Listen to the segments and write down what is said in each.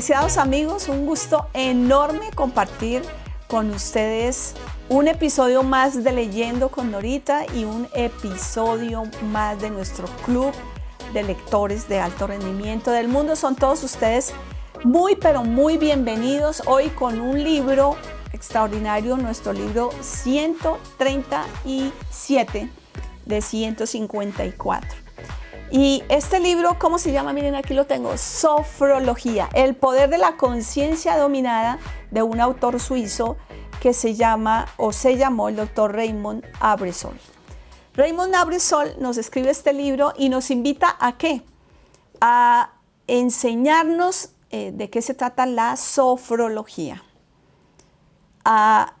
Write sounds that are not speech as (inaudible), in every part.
Deseados amigos, un gusto enorme compartir con ustedes un episodio más de Leyendo con Norita y un episodio más de nuestro club de lectores de alto rendimiento del mundo. Son todos ustedes muy, pero muy bienvenidos hoy con un libro extraordinario, nuestro libro 137 de 154 y este libro, ¿cómo se llama? Miren, aquí lo tengo, Sofrología, el poder de la conciencia dominada de un autor suizo que se llama o se llamó el doctor Raymond Abresol. Raymond Abresol nos escribe este libro y nos invita a qué? A enseñarnos eh, de qué se trata la sofrología, a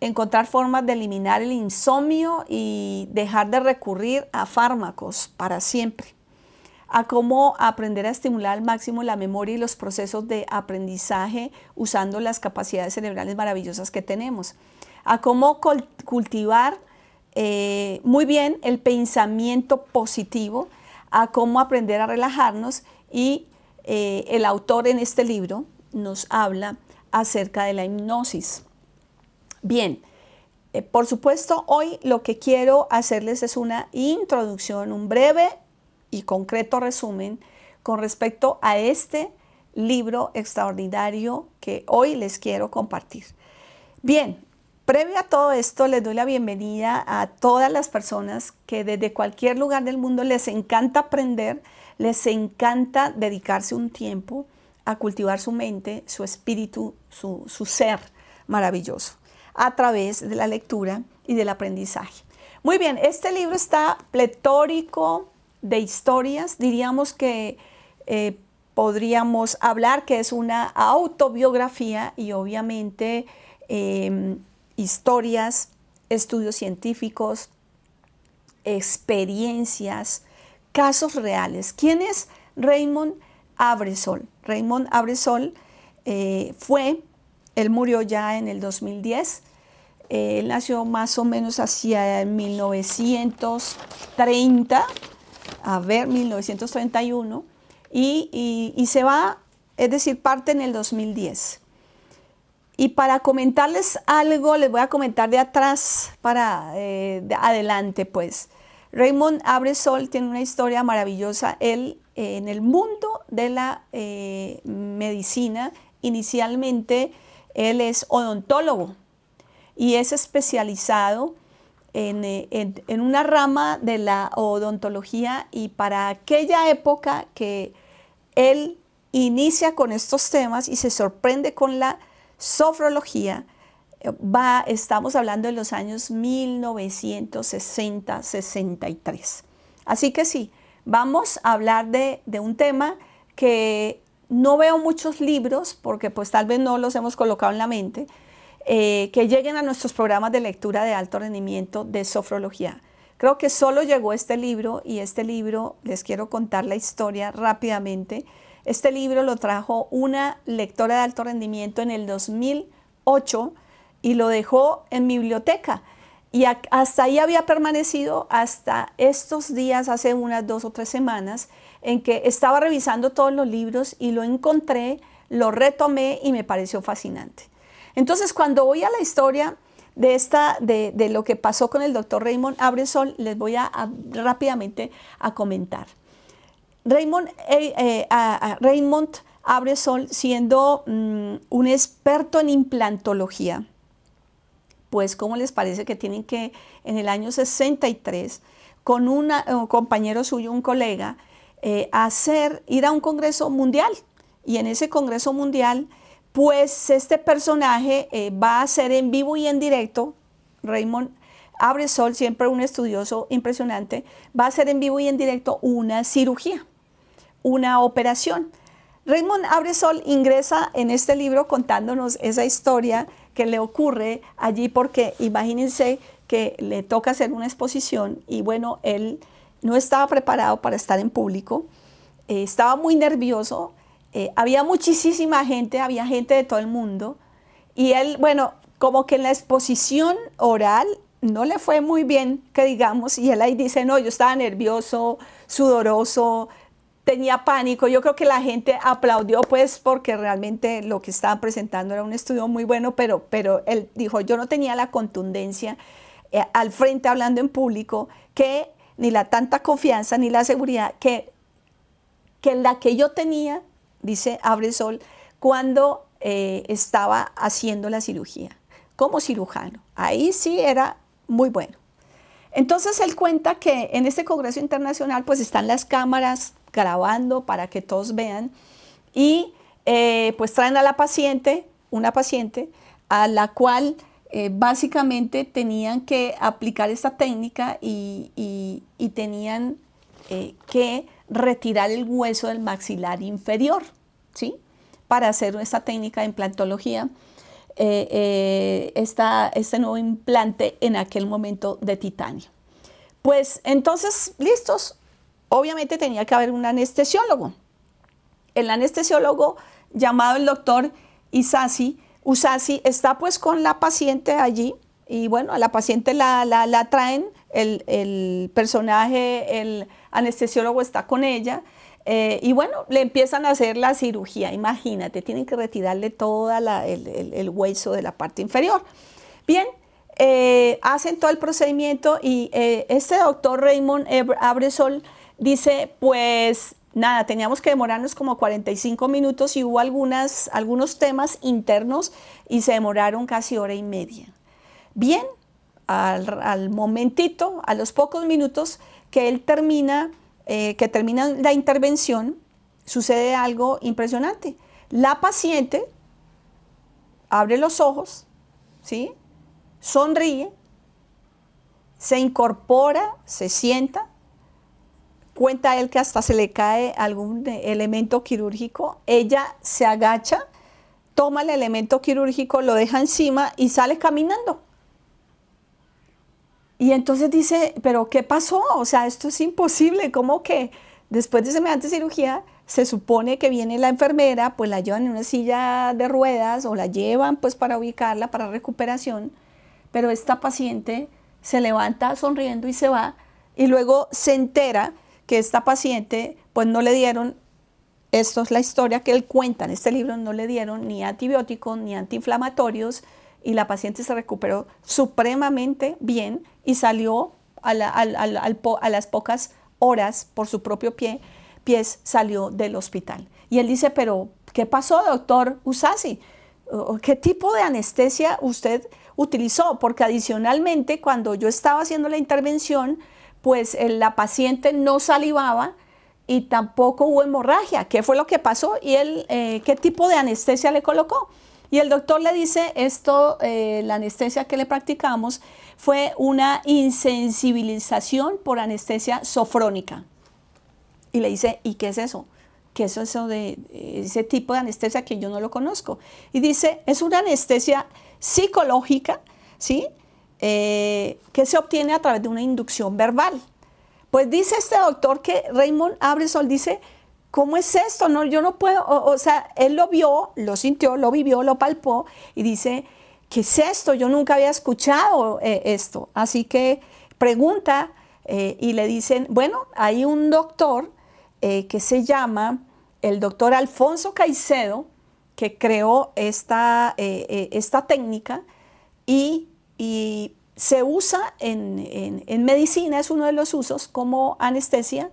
encontrar formas de eliminar el insomnio y dejar de recurrir a fármacos para siempre, a cómo aprender a estimular al máximo la memoria y los procesos de aprendizaje usando las capacidades cerebrales maravillosas que tenemos, a cómo cultivar eh, muy bien el pensamiento positivo, a cómo aprender a relajarnos y eh, el autor en este libro nos habla acerca de la hipnosis Bien, eh, por supuesto, hoy lo que quiero hacerles es una introducción, un breve y concreto resumen con respecto a este libro extraordinario que hoy les quiero compartir. Bien, previo a todo esto, les doy la bienvenida a todas las personas que desde cualquier lugar del mundo les encanta aprender, les encanta dedicarse un tiempo a cultivar su mente, su espíritu, su ser maravilloso a través de la lectura y del aprendizaje. Muy bien, este libro está pletórico de historias, diríamos que eh, podríamos hablar que es una autobiografía y obviamente em, historias, estudios científicos, experiencias, casos reales. ¿Quién es Raymond Abresol? Raymond Abresol eh, fue él murió ya en el 2010. Él nació más o menos hacia 1930, a ver, 1931, y, se va, es decir, parte en el 2010. Y para comentarles algo, les voy a comentar de atrás para eh, adelante, pues. Raymond Abresol tiene una historia maravillosa. Él, eh, en el mundo de la eh, medicina, inicialmente él es odontólogo y es especializado eh, en, una rama de la odontología y para aquella época que él inicia con estos temas y se sorprende con la sofrología, eh, va, estamos hablando de los años 1960-63. Así que sí, vamos a hablar de, de un tema que no veo muchos libros, porque pues tal vez no los hemos colocado en la mente, eh, que lleguen a nuestros programas de lectura de alto rendimiento de sofrología. Creo que solo llegó este libro y este libro, les quiero contar la historia rápidamente. Este libro lo trajo una lectora de alto rendimiento en el 2008 y lo dejó en mi biblioteca. Y hasta ahí había permanecido hasta estos días, hace unas dos o tres semanas, en que estaba revisando todos los libros y lo encontré, lo retomé y me pareció fascinante. Entonces, cuando voy a la historia de, esta, de, lo que pasó con el doctor Raymond Abresol, les voy a, rápidamente a comentar. Raymond, eh, eh Abresol, siendo mm, un experto en implantología, pues cómo les parece que tienen que en el año 63, con un compañero suyo, un colega, eh, hacer, ir a un Congreso Mundial. Y en ese Congreso Mundial, pues este personaje eh, va a ser en vivo y en directo, Raymond Abresol, siempre un estudioso impresionante, va a ser en vivo y en directo una cirugía, una operación. Raymond Abresol ingresa en este libro contándonos esa historia que le ocurre allí porque imagínense que le toca hacer una exposición y bueno, él no estaba preparado para estar en público, eh, estaba muy nervioso, eh, había muchísima gente, había gente de todo el mundo, y él, bueno, como que en la exposición oral no le fue muy bien, que digamos, y él ahí dice, no, yo estaba nervioso, sudoroso, tenía pánico, yo creo que la gente aplaudió pues porque realmente lo que estaban presentando era un estudio muy bueno, pero, pero él dijo, yo no tenía la contundencia eh, al frente hablando en público que ni la tanta confianza, ni la seguridad que, que la que yo tenía, dice Abre Sol, cuando eh, estaba haciendo la cirugía, como cirujano. Ahí sí era muy bueno. Entonces él cuenta que en este Congreso Internacional pues están las cámaras grabando para que todos vean y eh, pues traen a la paciente, una paciente, a la cual eh, básicamente tenían que aplicar esta técnica y, tenían eh, que retirar el hueso del maxilar inferior, ¿sí? Para hacer esta técnica de implantología, eh, este nuevo implante en aquel momento de titanio. Pues entonces, listos, obviamente tenía que haber un anestesiólogo. El anestesiólogo llamado el doctor Isasi, USASI está pues con la paciente allí y bueno, a la paciente la, traen, el, personaje, el anestesiólogo está con ella eh, y bueno, le empiezan a hacer la cirugía, imagínate, tienen que retirarle todo el, hueso de la parte inferior. Bien, eh, hacen todo el procedimiento y eh, este doctor Raymond Abresol dice, pues nada, teníamos que demorarnos como 45 minutos y hubo algunas, algunos temas internos y se demoraron casi hora y media. Bien, al, momentito, a los pocos minutos que él termina, eh, que termina la intervención, sucede algo impresionante. La paciente abre los ojos, ¿sí? sonríe, se incorpora, se sienta cuenta él que hasta se le cae algún elemento quirúrgico, ella se agacha, toma el elemento quirúrgico, lo deja encima y sale caminando. Y entonces dice, pero ¿qué pasó? O sea, esto es imposible, ¿cómo que después de semejante cirugía se supone que viene la enfermera, pues la llevan en una silla de ruedas o la llevan pues para ubicarla, para recuperación, pero esta paciente se levanta sonriendo y se va y luego se entera que esta paciente pues no le dieron, esto es la historia que él cuenta en este libro, no le dieron ni antibióticos ni antiinflamatorios y la paciente se recuperó supremamente bien y salió a, las pocas horas por su propio pie, pies salió del hospital. Y él dice, pero ¿qué pasó, doctor Usasi? ¿Qué tipo de anestesia usted utilizó? Porque adicionalmente, cuando yo estaba haciendo la intervención, pues eh, la paciente no salivaba y tampoco hubo hemorragia. ¿Qué fue lo que pasó? ¿Y eh, qué tipo de anestesia le colocó? Y el doctor le dice, esto, eh, la anestesia que le practicamos fue una insensibilización por anestesia sofrónica. Y le dice, ¿y qué es eso? ¿Qué es eso de ese tipo de anestesia que yo no lo conozco? Y dice, es una anestesia psicológica, ¿sí? Eh, que se obtiene a través de una inducción verbal. Pues dice este doctor que Raymond Abresol dice, ¿cómo es esto? No, yo no puedo, o, sea, él lo vio, lo sintió, lo vivió, lo palpó y dice, ¿qué es esto? Yo nunca había escuchado eh, esto. Así que pregunta eh, y le dicen, bueno, hay un doctor que se llama el doctor Alfonso Caicedo, que creó esta, esta técnica y y se usa en, medicina, es uno de los usos, como anestesia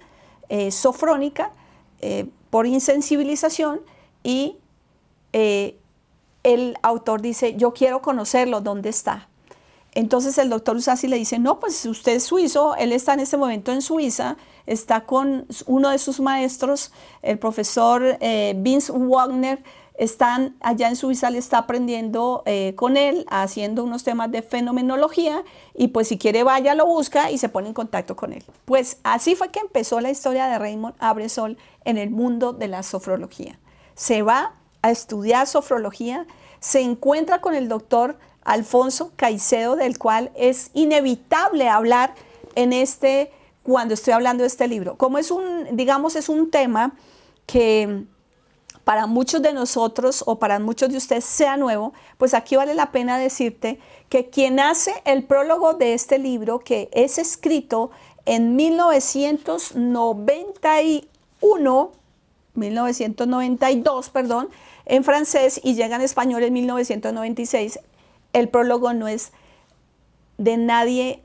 eh, sofrónica eh, por insensibilización y eh, el autor dice, yo quiero conocerlo, ¿dónde está? Entonces el doctor Usasi le dice, no, pues usted es suizo, él está en este momento en Suiza, está con uno de sus maestros, el profesor eh, Vince Wagner, están allá en Suiza, le está aprendiendo eh, con él, haciendo unos temas de fenomenología y pues si quiere vaya, lo busca y se pone en contacto con él. Pues así fue que empezó la historia de Raymond Abresol en el mundo de la sofrología. Se va a estudiar sofrología, se encuentra con el doctor Alfonso Caicedo, del cual es inevitable hablar en este, cuando estoy hablando de este libro. Como es un, digamos, es un tema que para muchos de nosotros o para muchos de ustedes sea nuevo, pues aquí vale la pena decirte que quien hace el prólogo de este libro, que es escrito en 1991, 1992, perdón, en francés y llega en español en 1996, el prólogo no es de nadie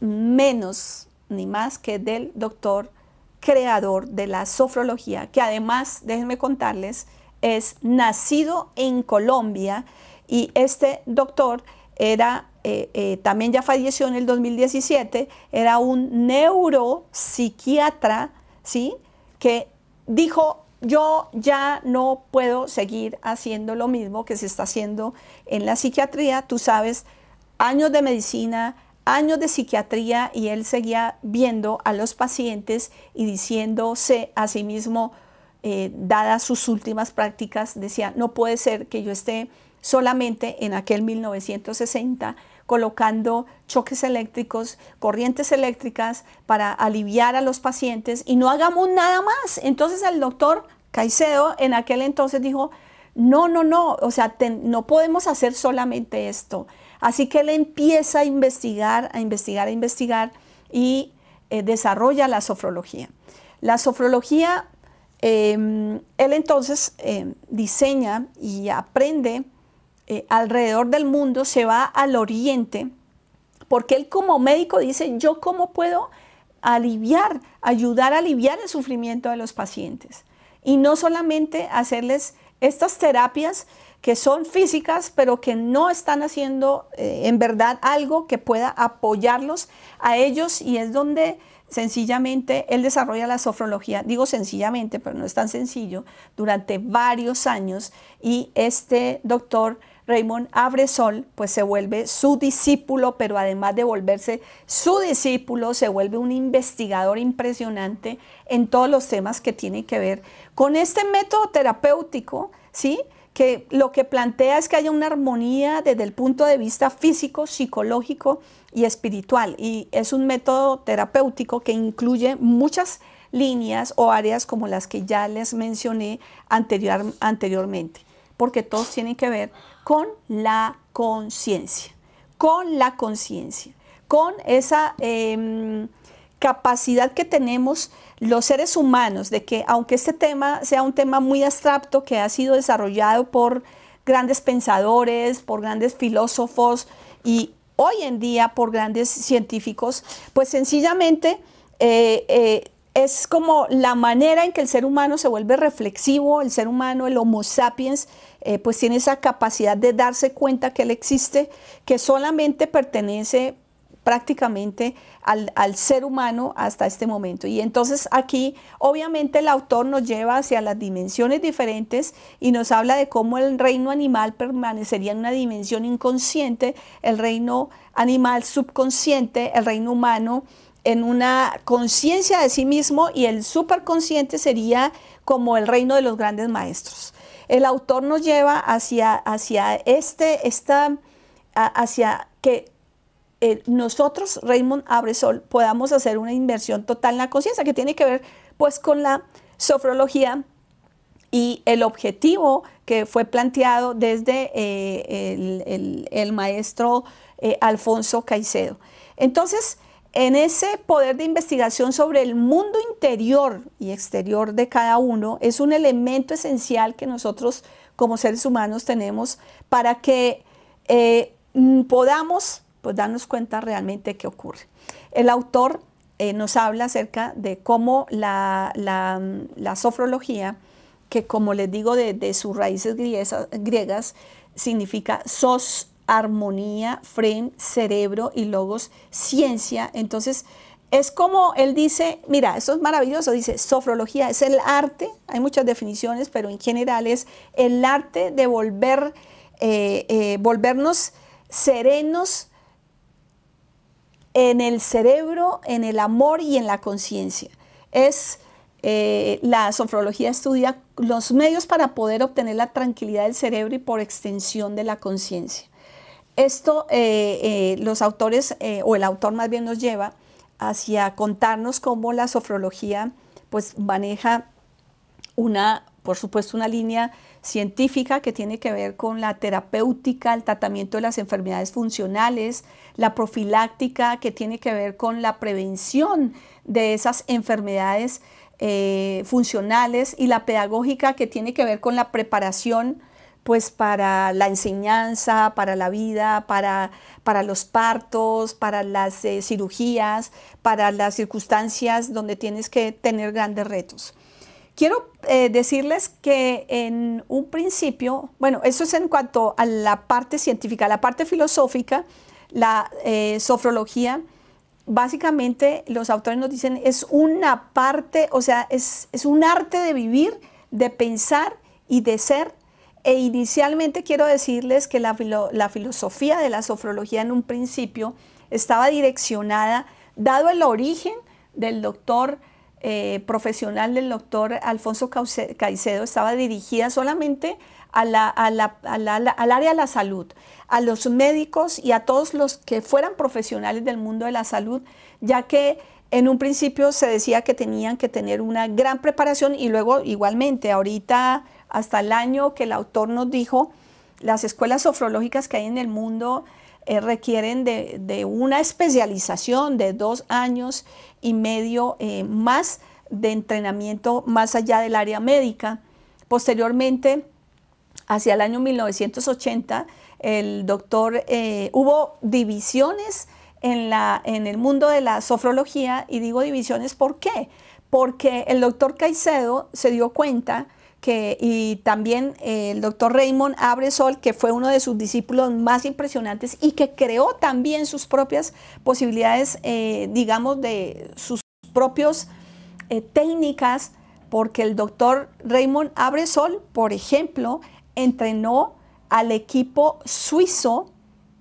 menos ni más que del doctor creador de la sofrología, que además, déjenme contarles, es nacido en Colombia y este doctor era, eh, eh, también ya falleció en el 2017, era un neuropsiquiatra, ¿sí? Que dijo, yo ya no puedo seguir haciendo lo mismo que se está haciendo en la psiquiatría, tú sabes, años de medicina, años de psiquiatría y él seguía viendo a los pacientes y diciéndose a sí mismo, eh, dadas sus últimas prácticas, decía, no puede ser que yo esté solamente en aquel 1960 colocando choques eléctricos, corrientes eléctricas para aliviar a los pacientes y no hagamos nada más. Entonces el doctor Caicedo en aquel entonces dijo, no, no, no, o sea, no podemos hacer solamente esto. Así que él empieza a investigar, a investigar, a investigar y eh, desarrolla la sofrología. La sofrología, em, él entonces em, diseña y aprende eh, alrededor del mundo, se va al oriente, porque él como médico dice, yo cómo puedo aliviar, ayudar a aliviar el sufrimiento de los pacientes. Y no solamente hacerles estas terapias que son físicas, pero que no están haciendo eh, en verdad algo que pueda apoyarlos a ellos y es donde sencillamente él desarrolla la sofrología, digo sencillamente, pero no es tan sencillo, durante varios años y este doctor Raymond Abre Sol pues se vuelve su discípulo, pero además de volverse su discípulo, se vuelve un investigador impresionante en todos los temas que tienen que ver con este método terapéutico, ¿sí? que lo que plantea es que haya una armonía desde el punto de vista físico, psicológico y espiritual. Y es un método terapéutico que incluye muchas líneas o áreas como las que ya les mencioné anteriormente, porque todos tienen que ver con la conciencia, con la conciencia, con esa... Em, capacidad que tenemos los seres humanos de que aunque este tema sea un tema muy abstracto que ha sido desarrollado por grandes pensadores, por grandes filósofos y hoy en día por grandes científicos, pues sencillamente eh, eh, es como la manera en que el ser humano se vuelve reflexivo, el ser humano, el Homo sapiens, eh, pues tiene esa capacidad de darse cuenta que él existe, que solamente pertenece prácticamente al, ser humano hasta este momento. Y entonces aquí, obviamente, el autor nos lleva hacia las dimensiones diferentes y nos habla de cómo el reino animal permanecería en una dimensión inconsciente, el reino animal subconsciente, el reino humano en una conciencia de sí mismo y el superconsciente sería como el reino de los grandes maestros. El autor nos lleva hacia, hacia este, esta, hacia que eh, nosotros, Raymond Abresol, podamos hacer una inversión total en la conciencia, que tiene que ver pues con la sofrología y el objetivo que fue planteado desde eh, el, maestro eh, Alfonso Caicedo. Entonces, en ese poder de investigación sobre el mundo interior y exterior de cada uno es un elemento esencial que nosotros como seres humanos tenemos para que podamos pues darnos cuenta realmente qué ocurre. El autor eh, nos habla acerca de cómo mm, la, sofrología, que como les digo, de, sus raíces griegas, significa sos, armonía, frame cerebro y logos, ciencia. Entonces, es como él dice, mira, eso es maravilloso, dice, sofrología es el arte, hay muchas definiciones, pero en general es el arte de volver, eh, eh, volvernos serenos, en el cerebro, en el amor y en la conciencia. Es eh, la sofrología estudia los medios para poder obtener la tranquilidad del cerebro y por extensión de la conciencia. Esto eh, eh, los autores, o el autor más bien nos lleva hacia contarnos cómo la sofrología pues maneja una por supuesto, una línea científica que tiene que ver con la terapéutica, el tratamiento de las enfermedades funcionales, la profiláctica, que tiene que ver con la prevención de esas enfermedades eh, funcionales y la pedagógica, que tiene que ver con la preparación pues para la enseñanza, para la vida, para, para los partos, para las eh, cirugías, para las circunstancias donde tienes que tener grandes retos. Quiero eh, decirles que en un principio, bueno, eso es en cuanto a la parte científica, la parte filosófica, la eh, sofrología, básicamente los autores nos dicen es una parte, o sea, es, un arte de vivir, de pensar y de ser. E inicialmente quiero decirles que la, la filosofía de la sofrología en un principio estaba direccionada, dado el origen del doctor eh, profesional del doctor Alfonso Caicedo estaba dirigida solamente al área de la salud, a los médicos y a todos los que fueran profesionales del mundo de la salud, ya que en un principio se decía que tenían que tener una gran preparación y luego igualmente, ahorita hasta el año que el autor nos dijo, las escuelas sofrológicas que hay en el mundo eh, requieren de, una especialización de dos años y medio eh, más de entrenamiento más allá del área médica. Posteriormente, hacia el año 1980, el doctor, eh, hubo divisiones en, en el mundo de la sofrología, y digo divisiones ¿por qué? Porque el doctor Caicedo se dio cuenta y también eh, el doctor Raymond Abresol, que fue uno de sus discípulos más impresionantes y que creó también sus propias posibilidades, eh, digamos, de sus propias eh, técnicas, porque el doctor Raymond Abresol, por ejemplo, entrenó al equipo suizo,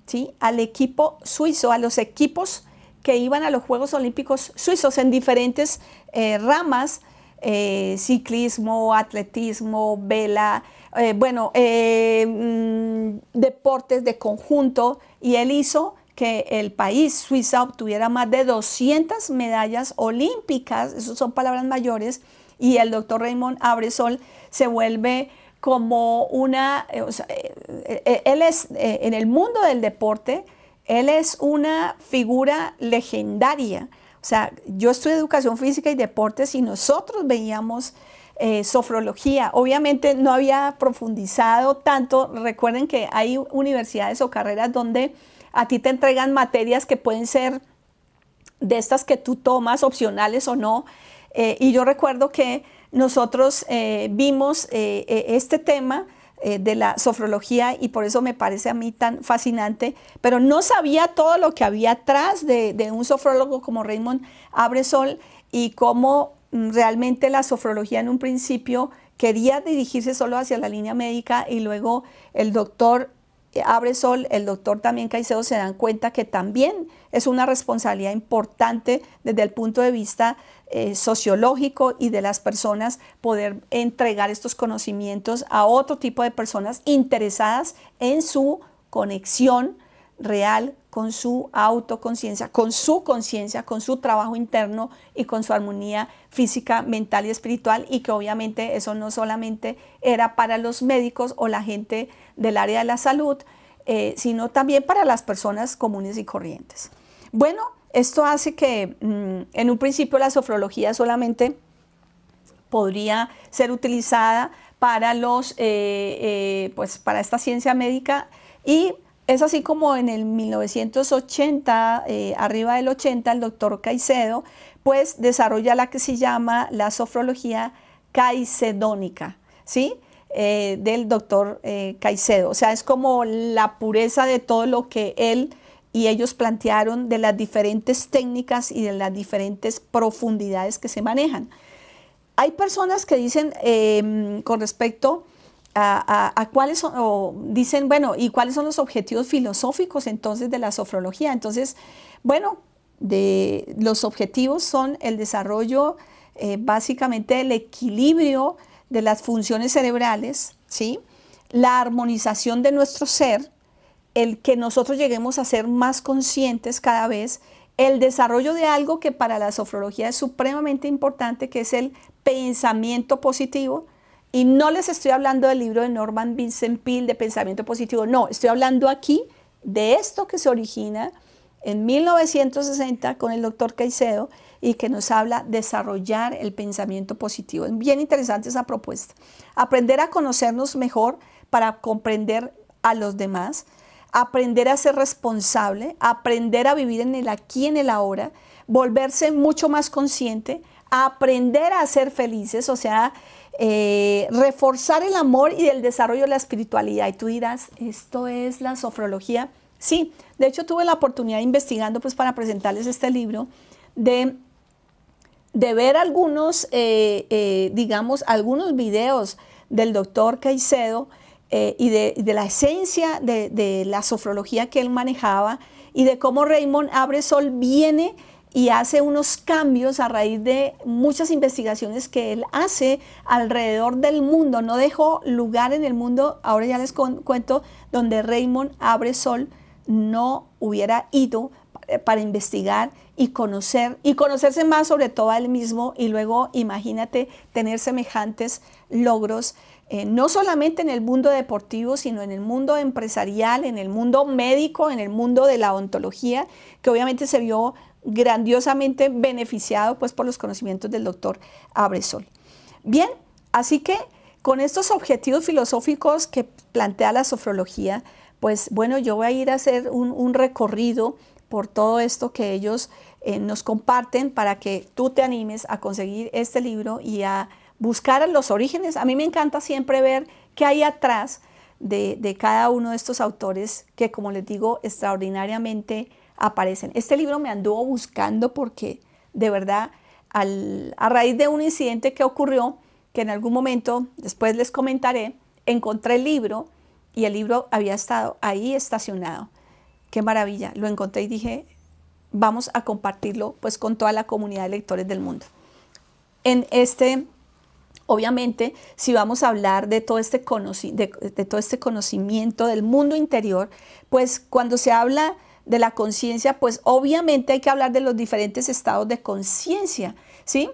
¿sí? al equipo suizo, a los equipos que iban a los Juegos Olímpicos suizos en diferentes ramas eh, ciclismo, atletismo, vela, eh, bueno, eh, mm, deportes de conjunto y él hizo que el país Suiza obtuviera más de 200 medallas olímpicas, esas son palabras mayores, y el doctor Raymond Abresol se vuelve como una, él es, en el mundo del deporte, él es una figura legendaria, o sea, yo estudié educación física y deportes y nosotros veíamos eh, sofrología. Obviamente no había profundizado tanto. Recuerden que hay universidades o carreras donde a ti te entregan materias que pueden ser de estas que tú tomas, opcionales o no. Eh, y yo recuerdo que nosotros eh, vimos este tema eh, de la sofrología y por eso me parece a mí tan fascinante, pero no sabía todo lo que había atrás de, un sofrólogo como Raymond Abresol y cómo mm, realmente la sofrología en un principio quería dirigirse solo hacia la línea médica y luego el doctor Abresol, el doctor también Caicedo se dan cuenta que también es una responsabilidad importante desde el punto de vista eh, sociológico y de las personas poder entregar estos conocimientos a otro tipo de personas interesadas en su conexión real con su autoconciencia, con su conciencia, con su trabajo interno y con su armonía física, mental y espiritual y que obviamente eso no solamente era para los médicos o la gente del área de la salud, eh, sino también para las personas comunes y corrientes. Bueno, esto hace que mm, en un principio la sofrología solamente podría ser utilizada para los, eh, eh, pues, para esta ciencia médica y es así como en el 1980, eh, arriba del 80, el doctor Caicedo, pues desarrolla la que se llama la sofrología caicedónica, ¿sí? del doctor Caicedo. O sea, es como la pureza de todo lo que él y ellos plantearon de las diferentes técnicas y de las diferentes profundidades que se manejan. Hay personas que dicen em, con respecto a, cuáles son, o dicen, bueno, ¿y cuáles son los objetivos filosóficos entonces de la sofrología? Entonces, bueno, de, los objetivos son el desarrollo eh, básicamente del equilibrio de las funciones cerebrales, ¿sí? la armonización de nuestro ser, el que nosotros lleguemos a ser más conscientes cada vez, el desarrollo de algo que para la sofrología es supremamente importante, que es el pensamiento positivo. Y no les estoy hablando del libro de Norman Vincent Peale de pensamiento positivo, no, estoy hablando aquí de esto que se origina en 1960 con el doctor Caicedo y que nos habla desarrollar el pensamiento positivo. Es bien interesante esa propuesta. Aprender a conocernos mejor para comprender a los demás aprender a ser responsable, aprender a vivir en el aquí, en el ahora, volverse mucho más consciente, aprender a ser felices, o sea, eh, reforzar el amor y el desarrollo de la espiritualidad. Y tú dirás, esto es la sofrología. Sí, de hecho tuve la oportunidad investigando pues para presentarles este libro de, ver algunos, eh, eh, digamos, algunos videos del doctor Caicedo, eh, y, de, la esencia de, la sofrología que él manejaba y de cómo Raymond Abre Sol viene y hace unos cambios a raíz de muchas investigaciones que él hace alrededor del mundo. No dejó lugar en el mundo, ahora ya les cuento, donde Raymond Abre Sol no hubiera ido eh, para investigar y conocer, y conocerse más sobre todo a él mismo y luego imagínate tener semejantes logros eh, no solamente en el mundo deportivo, sino en el mundo empresarial, en el mundo médico, en el mundo de la ontología, que obviamente se vio grandiosamente beneficiado pues, por los conocimientos del doctor Abresol. Bien, así que con estos objetivos filosóficos que plantea la sofrología, pues bueno, yo voy a ir a hacer un, recorrido por todo esto que ellos eh, nos comparten para que tú te animes a conseguir este libro y a buscar los orígenes. A mí me encanta siempre ver qué hay atrás de, cada uno de estos autores que, como les digo, extraordinariamente aparecen. Este libro me anduvo buscando porque, de verdad, a raíz de un incidente que ocurrió, que en algún momento después les comentaré, encontré el libro y el libro había estado ahí estacionado. Qué maravilla, lo encontré y dije, vamos a compartirlo pues con toda la comunidad de lectores del mundo. En este Obviamente, si vamos a hablar de todo, este de todo este, conocimiento del mundo interior, pues cuando se habla de la conciencia, pues obviamente hay que hablar de los diferentes estados de conciencia, ¿sí?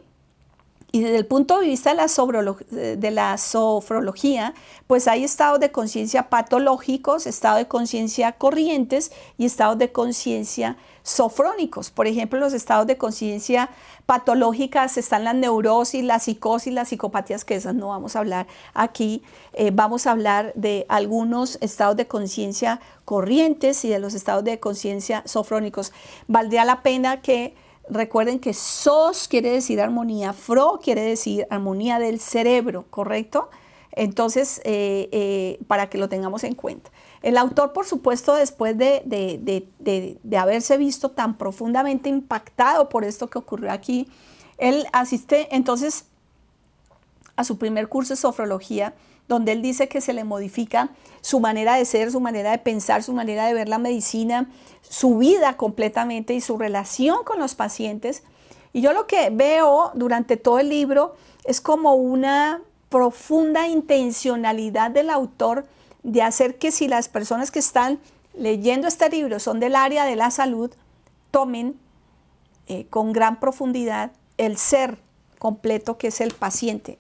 Y desde el punto de vista de la, sofrología, pues hay estados de conciencia patológicos, estados de conciencia corrientes y estados de conciencia sofrónicos. Por ejemplo, los estados de conciencia patológicas están la neurosis, la psicosis, las psicopatías, que esas no vamos a hablar aquí. Eh, vamos a hablar de algunos estados de conciencia corrientes y de los estados de conciencia sofrónicos. Valdría la pena que Recuerden que SOS quiere decir armonía, FRO quiere decir armonía del cerebro, ¿correcto? Entonces, eh, eh, para que lo tengamos en cuenta. El autor, por supuesto, después de, de, haberse visto tan profundamente impactado por esto que ocurrió aquí, él asiste entonces a su primer curso de sofrología donde él dice que se le modifica su manera de ser, su manera de pensar, su manera de ver la medicina, su vida completamente y su relación con los pacientes. Y yo lo que veo durante todo el libro es como una profunda intencionalidad del autor de hacer que si las personas que están leyendo este libro son del área de la salud, tomen eh, con gran profundidad el ser completo que es el paciente.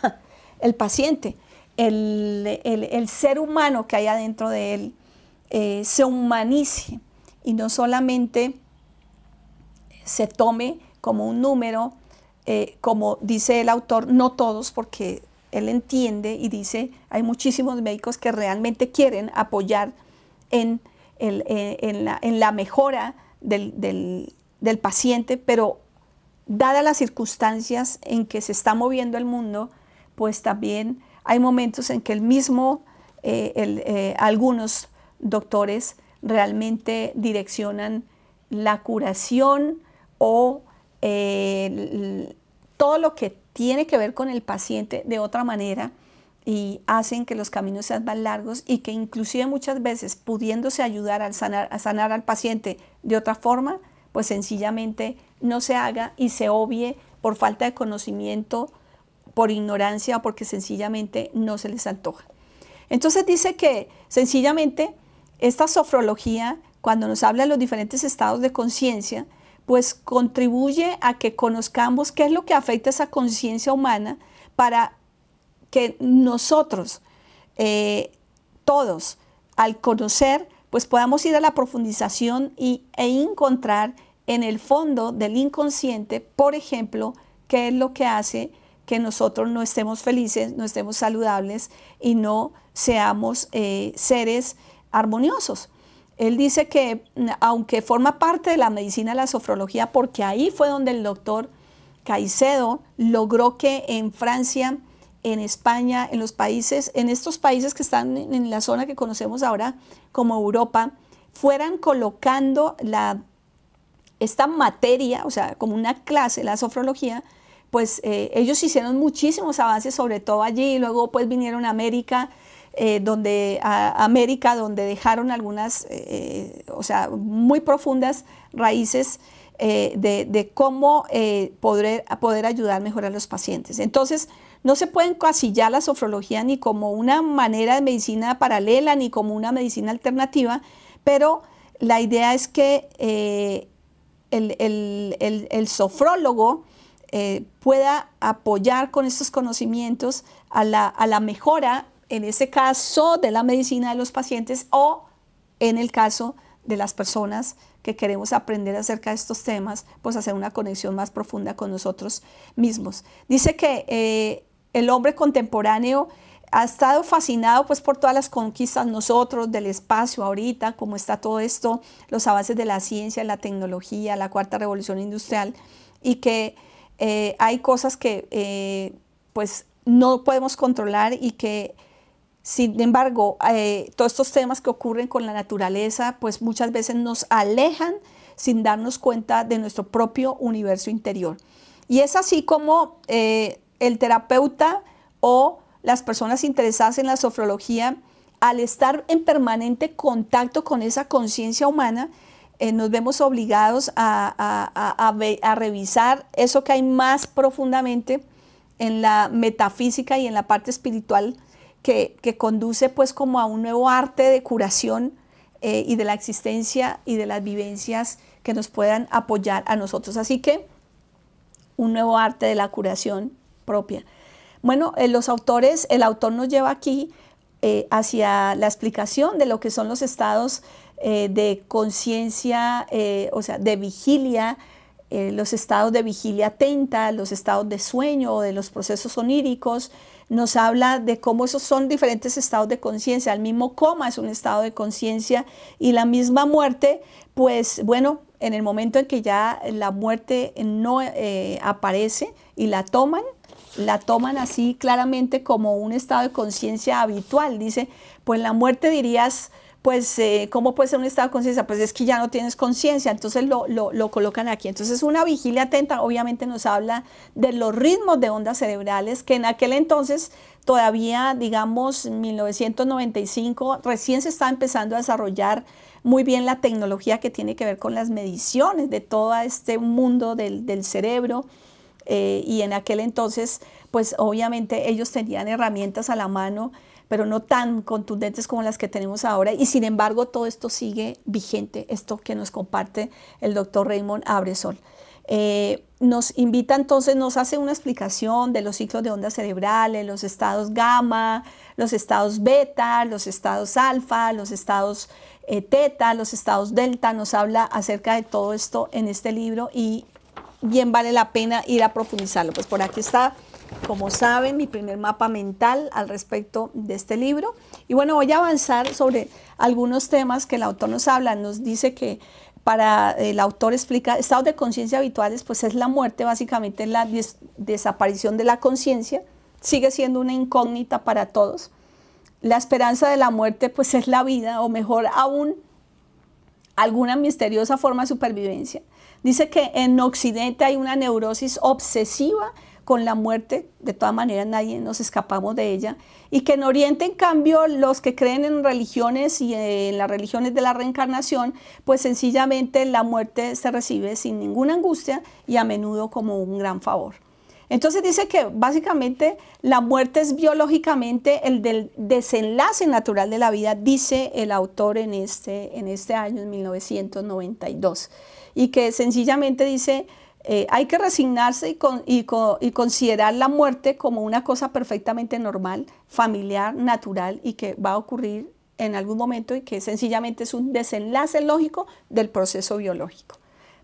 (coughs) el paciente el, ser humano que hay adentro de él eh, se humanice y no solamente se tome como un número, eh, como dice el autor, no todos, porque él entiende y dice, hay muchísimos médicos que realmente quieren apoyar en, eh, en, la, mejora del, del paciente, pero dadas las circunstancias en que se está moviendo el mundo, pues también hay momentos en que el mismo, eh, eh, algunos doctores realmente direccionan la curación o eh, todo lo que tiene que ver con el paciente de otra manera y hacen que los caminos sean más largos y que inclusive muchas veces pudiéndose ayudar a sanar al paciente de otra forma, pues sencillamente no se haga y se obvie por falta de conocimiento por ignorancia o porque sencillamente no se les antoja. Entonces dice que sencillamente esta sofrología, cuando nos habla de los diferentes estados de conciencia, pues contribuye a que conozcamos qué es lo que afecta a esa conciencia humana para que nosotros, eh, todos, al conocer, pues podamos ir a la profundización y, e encontrar en el fondo del inconsciente, por ejemplo, qué es lo que hace que nosotros no estemos felices, no estemos saludables y no seamos eh, seres armoniosos. Él dice que mm, aunque forma parte de la medicina la sofrología, porque ahí fue donde el doctor Caicedo logró que en Francia, en España, en los países, en estos países que están en la zona que conocemos ahora como Europa, fueran colocando esta materia, o sea, como una clase, la sofrología, pues eh, ellos hicieron muchísimos avances, sobre todo allí, y luego pues vinieron a América, eh, donde, América, donde dejaron algunas, eh, o sea, muy profundas raíces de, cómo poder, poder ayudar a mejorar a los pacientes. Entonces, no se puede encasillar la sofrología ni como una manera de medicina paralela, ni como una medicina alternativa, pero la idea es que el, el, el, sofrólogo eh, pueda apoyar con estos conocimientos a la, mejora, en ese caso, de la medicina de los pacientes o en el caso de las personas que queremos aprender acerca de estos temas, pues hacer una conexión más profunda con nosotros mismos. Dice que eh, el hombre contemporáneo ha estado fascinado pues por todas las conquistas nosotros del espacio ahorita, cómo está todo esto, los avances de la ciencia, la tecnología, la cuarta revolución industrial y que eh, hay cosas que eh, pues, no podemos controlar y que sin embargo eh, todos estos temas que ocurren con la naturaleza pues muchas veces nos alejan sin darnos cuenta de nuestro propio universo interior. Y es así como el terapeuta o las personas interesadas en la sofrología al estar en permanente contacto con esa conciencia humana, eh, nos vemos obligados a, revisar eso que hay más profundamente en la metafísica y en la parte espiritual que, conduce pues como a un nuevo arte de curación eh, y de la existencia y de las vivencias que nos puedan apoyar a nosotros. Así que un nuevo arte de la curación propia. Bueno, eh, los autores, el autor nos lleva aquí hacia la explicación de lo que son los estados eh, de conciencia, eh, o sea, de vigilia, eh, los estados de vigilia atenta, los estados de sueño, de los procesos oníricos, nos habla de cómo esos son diferentes estados de conciencia. El mismo coma es un estado de conciencia y la misma muerte, pues bueno, en el momento en que ya la muerte no aparece y la toman, la toman así claramente como un estado de conciencia habitual. Dice, pues la muerte dirías pues, eh, ¿cómo puede ser un estado de conciencia? Pues es que ya no tienes conciencia, entonces lo, colocan aquí. Entonces, una vigilia atenta obviamente nos habla de los ritmos de ondas cerebrales que en aquel entonces, todavía, digamos, 1995, recién se estaba empezando a desarrollar muy bien la tecnología que tiene que ver con las mediciones de todo este mundo del, cerebro. Eh, y en aquel entonces, pues obviamente ellos tenían herramientas a la mano pero no tan contundentes como las que tenemos ahora. Y sin embargo, todo esto sigue vigente, esto que nos comparte el doctor Raymond Abresol. Eh, nos invita entonces, nos hace una explicación de los ciclos de ondas cerebrales, los estados gamma, los estados beta, los estados alfa, los estados eh, teta, los estados delta. Nos habla acerca de todo esto en este libro y bien vale la pena ir a profundizarlo. Pues por aquí está como saben, mi primer mapa mental al respecto de este libro. Y bueno, voy a avanzar sobre algunos temas que el autor nos habla. Nos dice que para el autor explica estados de conciencia habituales, pues es la muerte, básicamente la desaparición de la conciencia. Sigue siendo una incógnita para todos. La esperanza de la muerte, pues es la vida, o mejor aún, alguna misteriosa forma de supervivencia. Dice que en Occidente hay una neurosis obsesiva con la muerte, de todas maneras nadie nos escapamos de ella, y que en Oriente, en cambio, los que creen en religiones y en las religiones de la reencarnación, pues sencillamente la muerte se recibe sin ninguna angustia y a menudo como un gran favor. Entonces dice que básicamente la muerte es biológicamente el desenlace natural de la vida, dice el autor en este, en este año, en 1992, y que sencillamente dice eh, hay que resignarse y, considerar la muerte como una cosa perfectamente normal, familiar, natural y que va a ocurrir en algún momento y que sencillamente es un desenlace lógico del proceso biológico.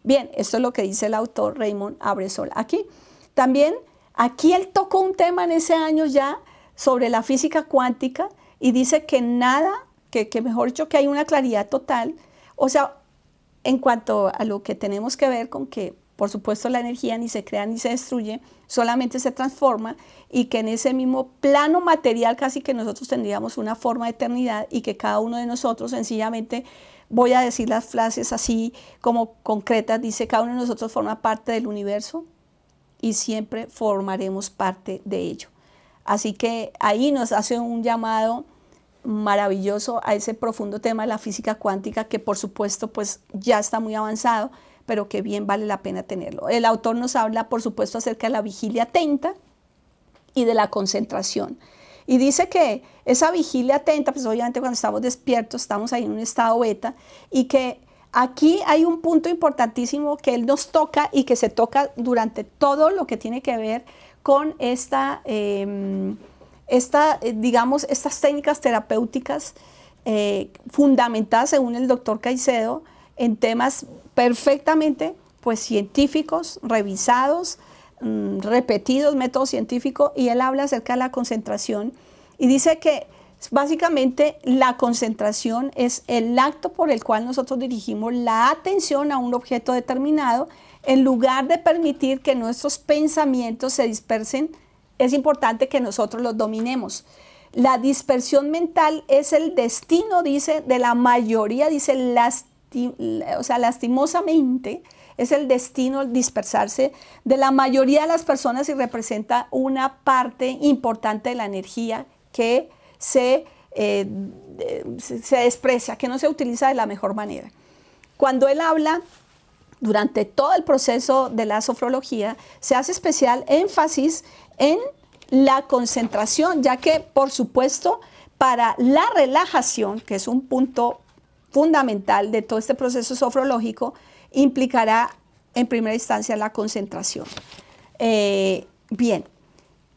Bien, esto es lo que dice el autor Raymond Abresol. Aquí también, aquí él tocó un tema en ese año ya sobre la física cuántica y dice que nada, que, que mejor dicho, que hay una claridad total. O sea, en cuanto a lo que tenemos que ver con que por supuesto, la energía ni se crea ni se destruye, solamente se transforma y que en ese mismo plano material casi que nosotros tendríamos una forma de eternidad y que cada uno de nosotros sencillamente, voy a decir las frases así como concretas, dice, cada uno de nosotros forma parte del universo y siempre formaremos parte de ello. Así que ahí nos hace un llamado maravilloso a ese profundo tema de la física cuántica que por supuesto pues ya está muy avanzado, pero que bien vale la pena tenerlo. El autor nos habla, por supuesto, acerca de la vigilia atenta y de la concentración. Y dice que esa vigilia atenta, pues obviamente cuando estamos despiertos, estamos ahí en un estado beta, y que aquí hay un punto importantísimo que él nos toca y que se toca durante todo lo que tiene que ver con esta, em, esta eh, digamos, estas técnicas terapéuticas eh, fundamentadas, según el doctor Caicedo, en temas perfectamente pues científicos, revisados, mm, repetidos, método científicos, y él habla acerca de la concentración y dice que básicamente la concentración es el acto por el cual nosotros dirigimos la atención a un objeto determinado en lugar de permitir que nuestros pensamientos se dispersen. Es importante que nosotros los dominemos. La dispersión mental es el destino, dice, de la mayoría, dice, las o sea, lastimosamente es el destino dispersarse de la mayoría de las personas y representa una parte importante de la energía que eh, se, se desprecia, que no se utiliza de la mejor manera. Cuando él habla durante todo el proceso de la sofrología, se hace especial énfasis en la concentración, ya que por supuesto para la relajación, que es un punto fundamental de todo este proceso sofrológico implicará en primera instancia la concentración. Eh, bien,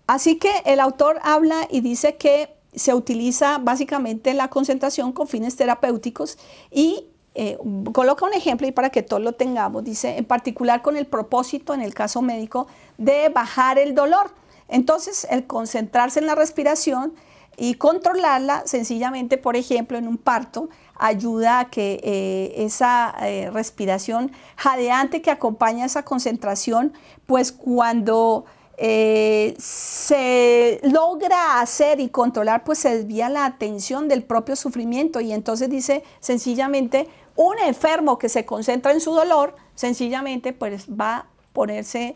así que el autor habla y dice que se utiliza básicamente la concentración con fines terapéuticos y eh, coloca un ejemplo y para que todos lo tengamos, dice en particular con el propósito en el caso médico de bajar el dolor. Entonces, el concentrarse en la respiración y controlarla sencillamente, por ejemplo, en un parto, ayuda a que eh, esa eh, respiración jadeante que acompaña esa concentración, pues cuando eh, se logra hacer y controlar, pues se desvía la atención del propio sufrimiento y entonces dice sencillamente, un enfermo que se concentra en su dolor, sencillamente pues va a ponerse,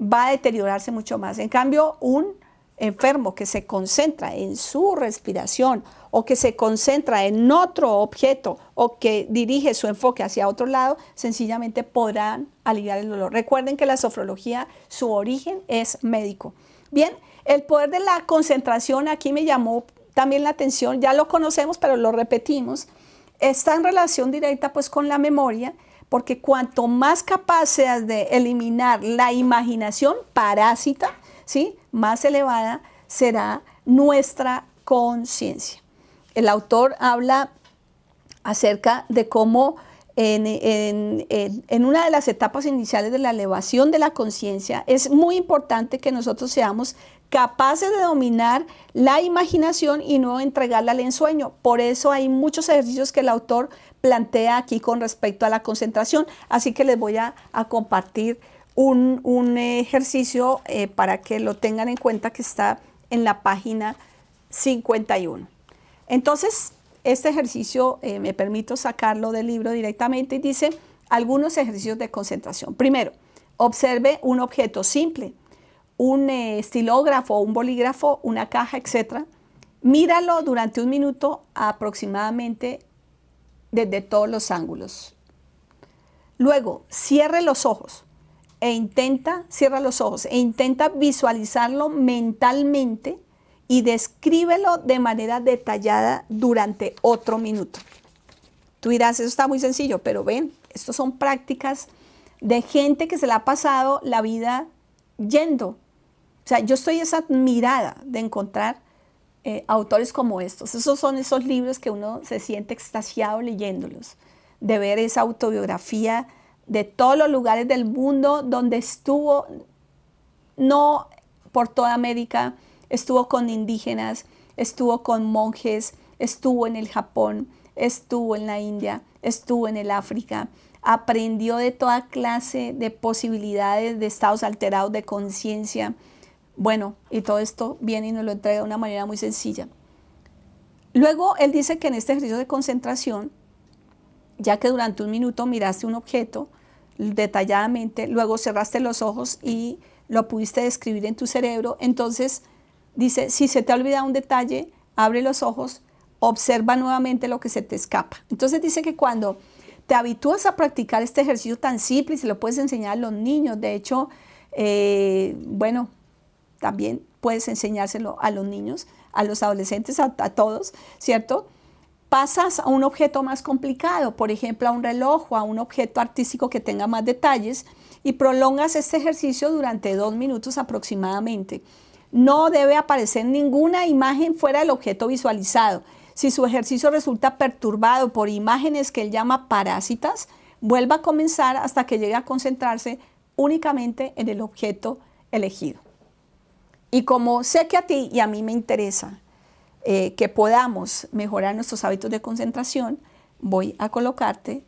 va a deteriorarse mucho más. En cambio, un enfermo que se concentra en su respiración o que se concentra en otro objeto o que dirige su enfoque hacia otro lado, sencillamente podrán aliviar el dolor. Recuerden que la sofrología, su origen es médico. Bien, el poder de la concentración aquí me llamó también la atención, ya lo conocemos, pero lo repetimos, está en relación directa pues con la memoria, porque cuanto más capaz seas de eliminar la imaginación parásita, ¿sí? más elevada será nuestra conciencia el autor habla acerca de cómo en, una de las etapas iniciales de la elevación de la conciencia, es muy importante que nosotros seamos capaces de dominar la imaginación y no entregarla al ensueño. Por eso hay muchos ejercicios que el autor plantea aquí con respecto a la concentración. Así que les voy a, compartir un, ejercicio eh, para que lo tengan en cuenta que está en la página 51. Entonces, este ejercicio eh, me permito sacarlo del libro directamente y dice algunos ejercicios de concentración. Primero, observe un objeto simple, un eh, estilógrafo, un bolígrafo, una caja, etc. Míralo durante un minuto aproximadamente desde todos los ángulos. Luego, cierre los ojos e intenta, cierra los ojos e intenta visualizarlo mentalmente y descríbelo de manera detallada durante otro minuto. Tú dirás, eso está muy sencillo, pero ven, estas son prácticas de gente que se le ha pasado la vida yendo. O sea, yo estoy esa admirada de encontrar eh, autores como estos. Esos son esos libros que uno se siente extasiado leyéndolos, de ver esa autobiografía de todos los lugares del mundo donde estuvo, no por toda América, estuvo con indígenas, estuvo con monjes, estuvo en el Japón, estuvo en la India, estuvo en el África, aprendió de toda clase de posibilidades de estados alterados de conciencia. Bueno, y todo esto viene y nos lo entrega de una manera muy sencilla. Luego él dice que en este ejercicio de concentración, ya que durante un minuto miraste un objeto detalladamente, luego cerraste los ojos y lo pudiste describir en tu cerebro, entonces Dice, si se te ha olvidado un detalle, abre los ojos, observa nuevamente lo que se te escapa. Entonces dice que cuando te habitúas a practicar este ejercicio tan simple se lo puedes enseñar a los niños, de hecho, eh, bueno, también puedes enseñárselo a los niños, a los adolescentes, a, todos, ¿cierto? pasas a un objeto más complicado, por ejemplo, a un reloj a un objeto artístico que tenga más detalles y prolongas este ejercicio durante dos minutos aproximadamente. No debe aparecer ninguna imagen fuera del objeto visualizado. Si su ejercicio resulta perturbado por imágenes que él llama parásitas, vuelva a comenzar hasta que llegue a concentrarse únicamente en el objeto elegido. Y como sé que a ti y a mí me interesa eh, que podamos mejorar nuestros hábitos de concentración, voy a colocarte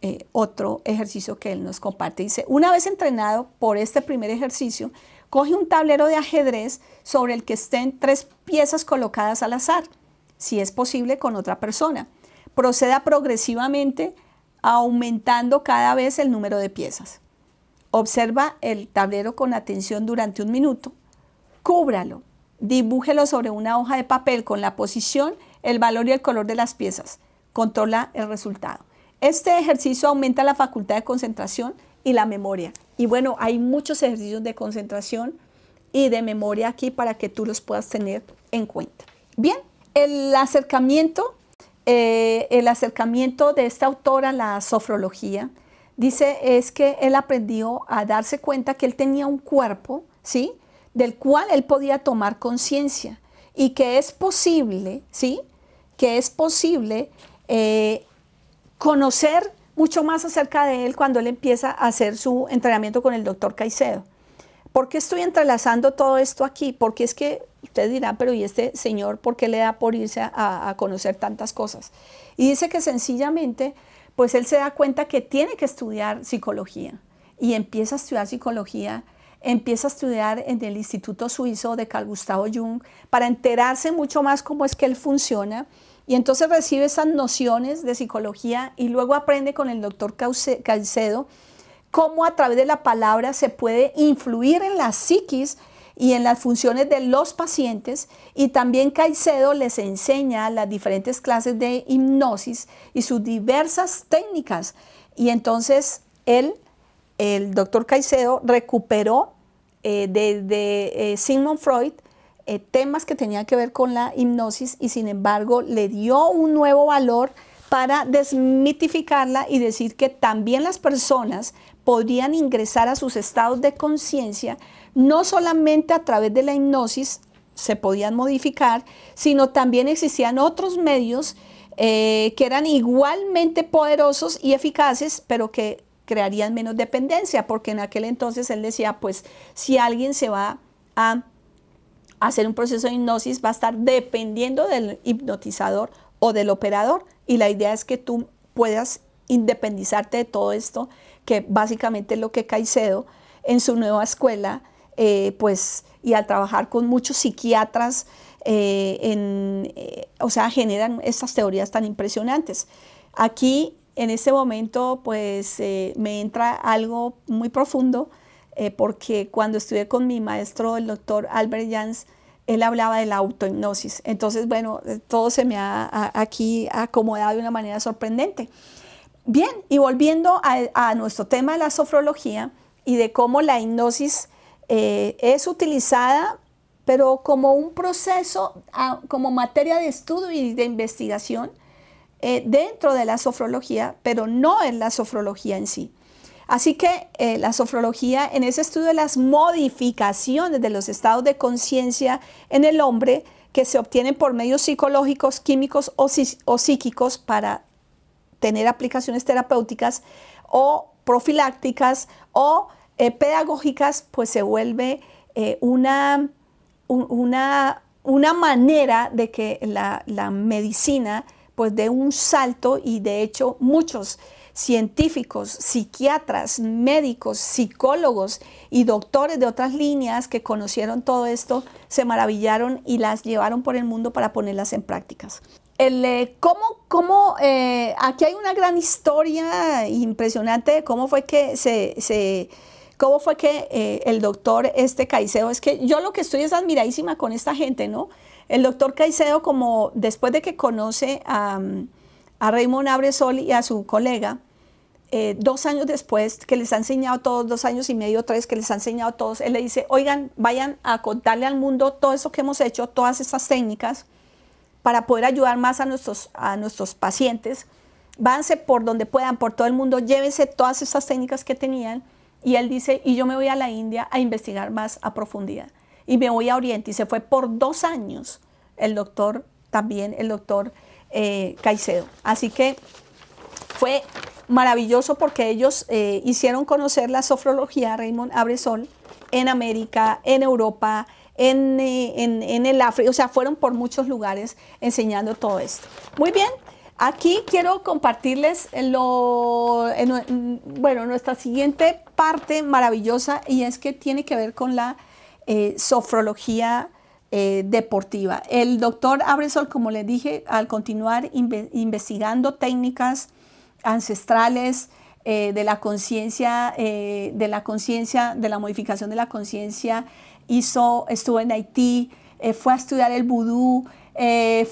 eh, otro ejercicio que él nos comparte. Dice, una vez entrenado por este primer ejercicio, Coge un tablero de ajedrez sobre el que estén tres piezas colocadas al azar, si es posible con otra persona. Proceda progresivamente aumentando cada vez el número de piezas. Observa el tablero con atención durante un minuto. Cúbralo. Dibújelo sobre una hoja de papel con la posición, el valor y el color de las piezas. Controla el resultado. Este ejercicio aumenta la facultad de concentración y la memoria. Y bueno, hay muchos ejercicios de concentración y de memoria aquí para que tú los puedas tener en cuenta. Bien, el acercamiento, eh, el acercamiento de esta autora a la sofrología, dice es que él aprendió a darse cuenta que él tenía un cuerpo, ¿sí? Del cual él podía tomar conciencia y que es posible, ¿sí? Que es posible eh, conocer mucho más acerca de él cuando él empieza a hacer su entrenamiento con el doctor Caicedo. ¿Por qué estoy entrelazando todo esto aquí? Porque es que usted dirá, pero ¿y este señor por qué le da por irse a, a conocer tantas cosas? Y dice que sencillamente, pues él se da cuenta que tiene que estudiar psicología y empieza a estudiar psicología empieza a estudiar en el Instituto Suizo de Carl Gustavo Jung para enterarse mucho más cómo es que él funciona y entonces recibe esas nociones de psicología y luego aprende con el doctor Caicedo cómo a través de la palabra se puede influir en la psiquis y en las funciones de los pacientes y también Caicedo les enseña las diferentes clases de hipnosis y sus diversas técnicas. Y entonces él, el doctor Caicedo, recuperó eh, de, eh, Sigmund Freud eh, temas que tenían que ver con la hipnosis y sin embargo le dio un nuevo valor para desmitificarla y decir que también las personas podían ingresar a sus estados de conciencia, no solamente a través de la hipnosis se podían modificar, sino también existían otros medios eh, que eran igualmente poderosos y eficaces, pero que crearían menos dependencia, porque en aquel entonces él decía, pues si alguien se va a hacer un proceso de hipnosis va a estar dependiendo del hipnotizador o del operador. Y la idea es que tú puedas independizarte de todo esto, que básicamente es lo que Caicedo en su nueva escuela, eh, pues, y al trabajar con muchos psiquiatras, eh, eh, o sea, generan estas teorías tan impresionantes. Aquí, en este momento, pues, me entra algo muy profundo eh, porque cuando estuve con mi maestro, el doctor Albert Jans, él hablaba de la autohipnosis. Entonces, bueno, eh, todo se me ha aquí acomodado de una manera sorprendente. Bien, y volviendo a, nuestro tema de la sofrología y de cómo la hipnosis eh, es utilizada, pero como un proceso, ah, como materia de estudio y de investigación dentro de la sofrología, pero no en la sofrología en sí. Así que eh, la sofrología en ese estudio de las modificaciones de los estados de conciencia en el hombre que se obtienen por medios psicológicos, químicos o, psíquicos para tener aplicaciones terapéuticas o profilácticas o eh, pedagógicas, pues se vuelve eh, una, manera de que la, la medicina pues dé un salto y de hecho muchos científicos, psiquiatras, médicos, psicólogos y doctores de otras líneas que conocieron todo esto, se maravillaron y las llevaron por el mundo para ponerlas en prácticas. El, eh, cómo, cómo eh, aquí hay una gran historia impresionante cómo fue que se, cómo fue que eh, el doctor este Caicedo, es que yo lo que estoy es admiradísima con esta gente, ¿no? El doctor Caicedo, como después de que conoce a a Raymond Abresol y a su colega, eh, dos años después, que les ha enseñado todos, dos años y medio, tres, que les ha enseñado todos, él le dice, oigan, vayan a contarle al mundo todo eso que hemos hecho, todas estas técnicas, para poder ayudar más a nuestros, a nuestros pacientes. Váyanse por donde puedan, por todo el mundo, llévense todas estas técnicas que tenían. Y él dice, y yo me voy a la India a investigar más a profundidad. Y me voy a Oriente. Y se fue por dos años el doctor, también el doctor eh, Caicedo. Así que fue maravilloso porque ellos eh, hicieron conocer la sofrología Raymond Abresol en América, en Europa, en, eh, el África, o sea, fueron por muchos lugares enseñando todo esto. Muy bien, Aquí quiero compartirles lo, bueno, nuestra siguiente parte maravillosa y es que tiene que ver con la sofrología eh, deportiva. El doctor Abresol, como le dije, al continuar investigando técnicas ancestrales eh, de la conciencia, eh, de la conciencia, de la modificación de la conciencia, hizo, estuvo en Haití, fue a estudiar el vudú,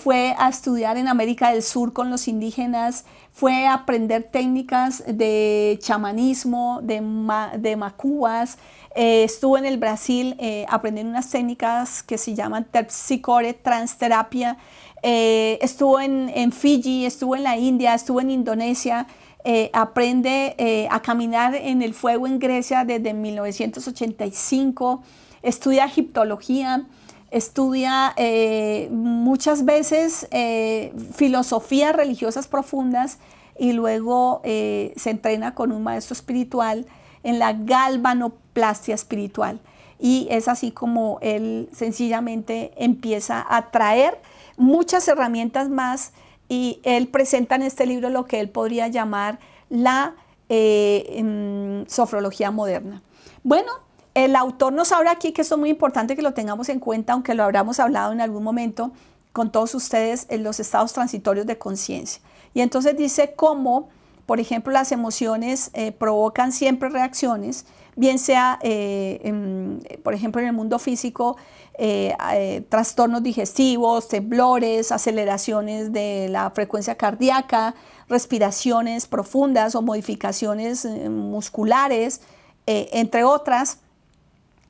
fue a estudiar en América del Sur con los indígenas, fue a aprender técnicas de chamanismo, de, macuas eh, estuvo en el Brasil eh, aprendiendo unas técnicas que se llaman terpsicore, transterapia. Eh, estuvo en, Fiji, estuvo en la India, estuvo en Indonesia. Eh, aprende a caminar en el fuego en Grecia desde 1985. Estudia egiptología estudia muchas veces filosofías religiosas profundas y luego se entrena con un maestro espiritual en la galvanoplastia espiritual. Y es así como él sencillamente empieza a traer muchas herramientas más y él presenta en este libro lo que él podría llamar la eh, em, sofrología moderna. Bueno, el autor nos habla aquí, que esto es muy importante que lo tengamos en cuenta, aunque lo habramos hablado en algún momento con todos ustedes en los estados transitorios de conciencia. Y entonces dice cómo por ejemplo, las emociones eh, provocan siempre reacciones, bien sea, eh, por ejemplo, en el mundo físico, eh, trastornos digestivos, temblores, aceleraciones de la frecuencia cardíaca, respiraciones profundas o modificaciones musculares, entre otras.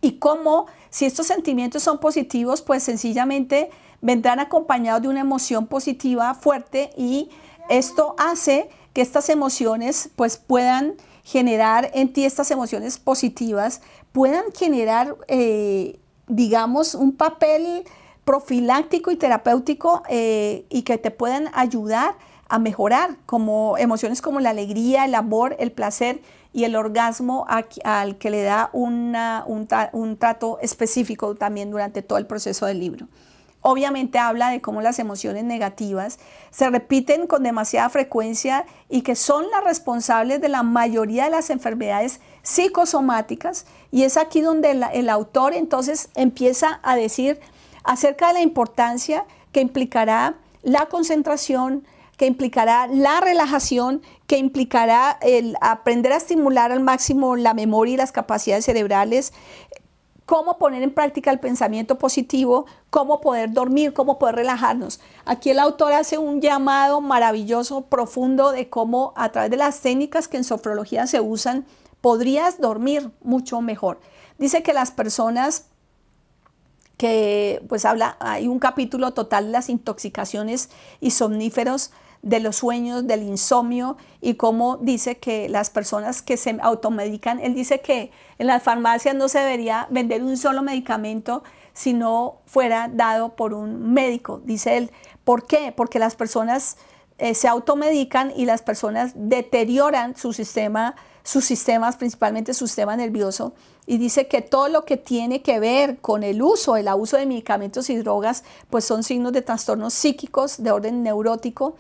Y cómo, si estos sentimientos son positivos, pues sencillamente vendrán acompañados de una emoción positiva fuerte y esto hace que estas emociones pues puedan generar en ti estas emociones positivas, puedan generar, eh, digamos, un papel profiláctico y terapéutico eh, y que te puedan ayudar a mejorar como emociones como la alegría, el amor, el placer y el orgasmo al que le da un trato específico también durante todo el proceso del libro. Obviamente habla de cómo las emociones negativas se repiten con demasiada frecuencia y que son las responsables de la mayoría de las enfermedades psicosomáticas. Y es aquí donde el, autor entonces empieza a decir acerca de la importancia que implicará la concentración, que implicará la relajación, que implicará el aprender a estimular al máximo la memoria y las capacidades cerebrales, cómo poner en práctica el pensamiento positivo, cómo poder dormir, cómo poder relajarnos. Aquí el autor hace un llamado maravilloso, profundo, de cómo a través de las técnicas que en sofrología se usan, podrías dormir mucho mejor. Dice que las personas que, pues habla, hay un capítulo total de las intoxicaciones y somníferos de los sueños, del insomnio y cómo dice que las personas que se automedican, él dice que en las farmacias no se debería vender un solo medicamento si no fuera dado por un médico, dice él. ¿Por qué? Porque las personas eh, se automedican y las personas deterioran su sistema, sus sistemas, principalmente su sistema nervioso, y dice que todo lo que tiene que ver con el uso, el abuso de medicamentos y drogas, pues son signos de trastornos psíquicos de orden neurótico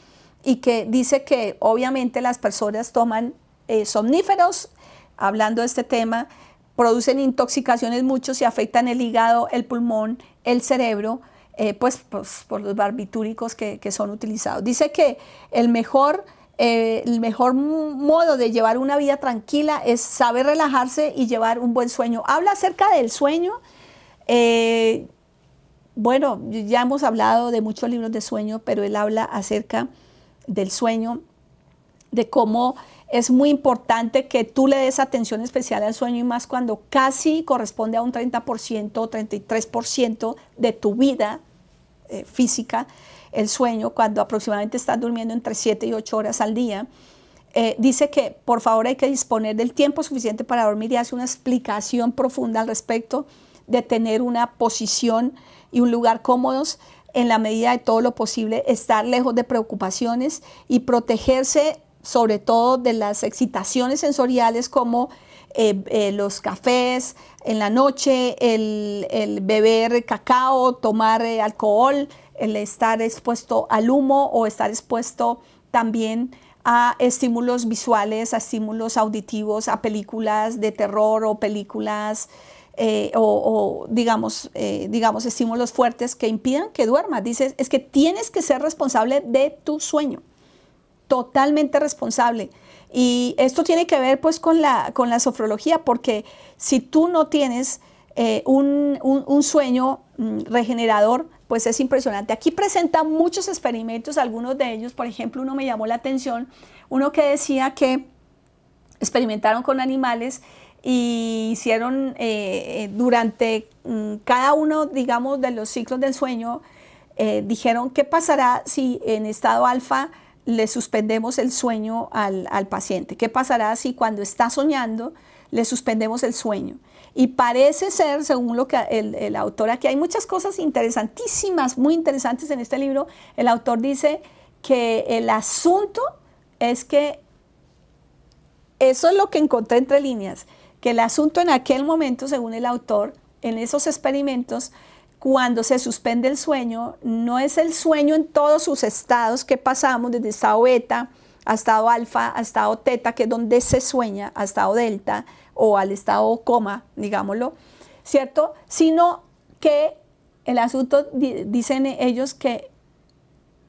y que dice que obviamente las personas toman eh, somníferos, hablando de este tema, producen intoxicaciones muchos y afectan el hígado, el pulmón, el cerebro, eh, pues, pues, por los barbitúricos que, son utilizados. Dice que el mejor, eh, el mejor modo de llevar una vida tranquila es saber relajarse y llevar un buen sueño. Habla acerca del sueño. bueno, ya hemos hablado de muchos libros de sueño, pero él habla acerca del sueño, de cómo es muy importante que tú le des atención especial al sueño y más cuando casi corresponde a un 30% o 33% de tu vida eh, física, el sueño, cuando aproximadamente estás durmiendo entre 7 y 8 horas al día. Eh, dice que por favor hay que disponer del tiempo suficiente para dormir y hace una explicación profunda al respecto de tener una posición y un lugar cómodos, en la medida de todo lo posible, estar lejos de preocupaciones y protegerse sobre todo de las excitaciones sensoriales como eh, eh, los cafés en la noche, el, beber cacao, tomar eh, alcohol, el estar expuesto al humo o estar expuesto también a estímulos visuales, a estímulos auditivos, a películas de terror o películas eh, o, digamos, eh, digamos, estímulos fuertes que impidan que duermas. Dices, es que tienes que ser responsable de tu sueño, totalmente responsable. Y esto tiene que ver pues con la, sofrología, porque si tú no tienes eh, un, un, sueño mm, regenerador, pues es impresionante. Aquí presenta muchos experimentos, algunos de ellos, por ejemplo, uno me llamó la atención, uno que decía que experimentaron con animales y hicieron eh, eh, durante mm, cada uno, digamos, de los ciclos del sueño, eh, dijeron qué pasará si en estado alfa le suspendemos el sueño al, paciente, qué pasará si cuando está soñando le suspendemos el sueño. Y parece ser, según lo que el, el autor, aquí hay muchas cosas interesantísimas, muy interesantes en este libro, el autor dice que el asunto es que eso es lo que encontré entre líneas, que el asunto en aquel momento, según el autor, en esos experimentos, cuando se suspende el sueño, no es el sueño en todos sus estados que pasamos, desde estado beta, a estado alfa, hasta estado teta, que es donde se sueña, hasta estado delta o al estado coma, digámoslo, ¿cierto? Sino que el asunto, dicen ellos, que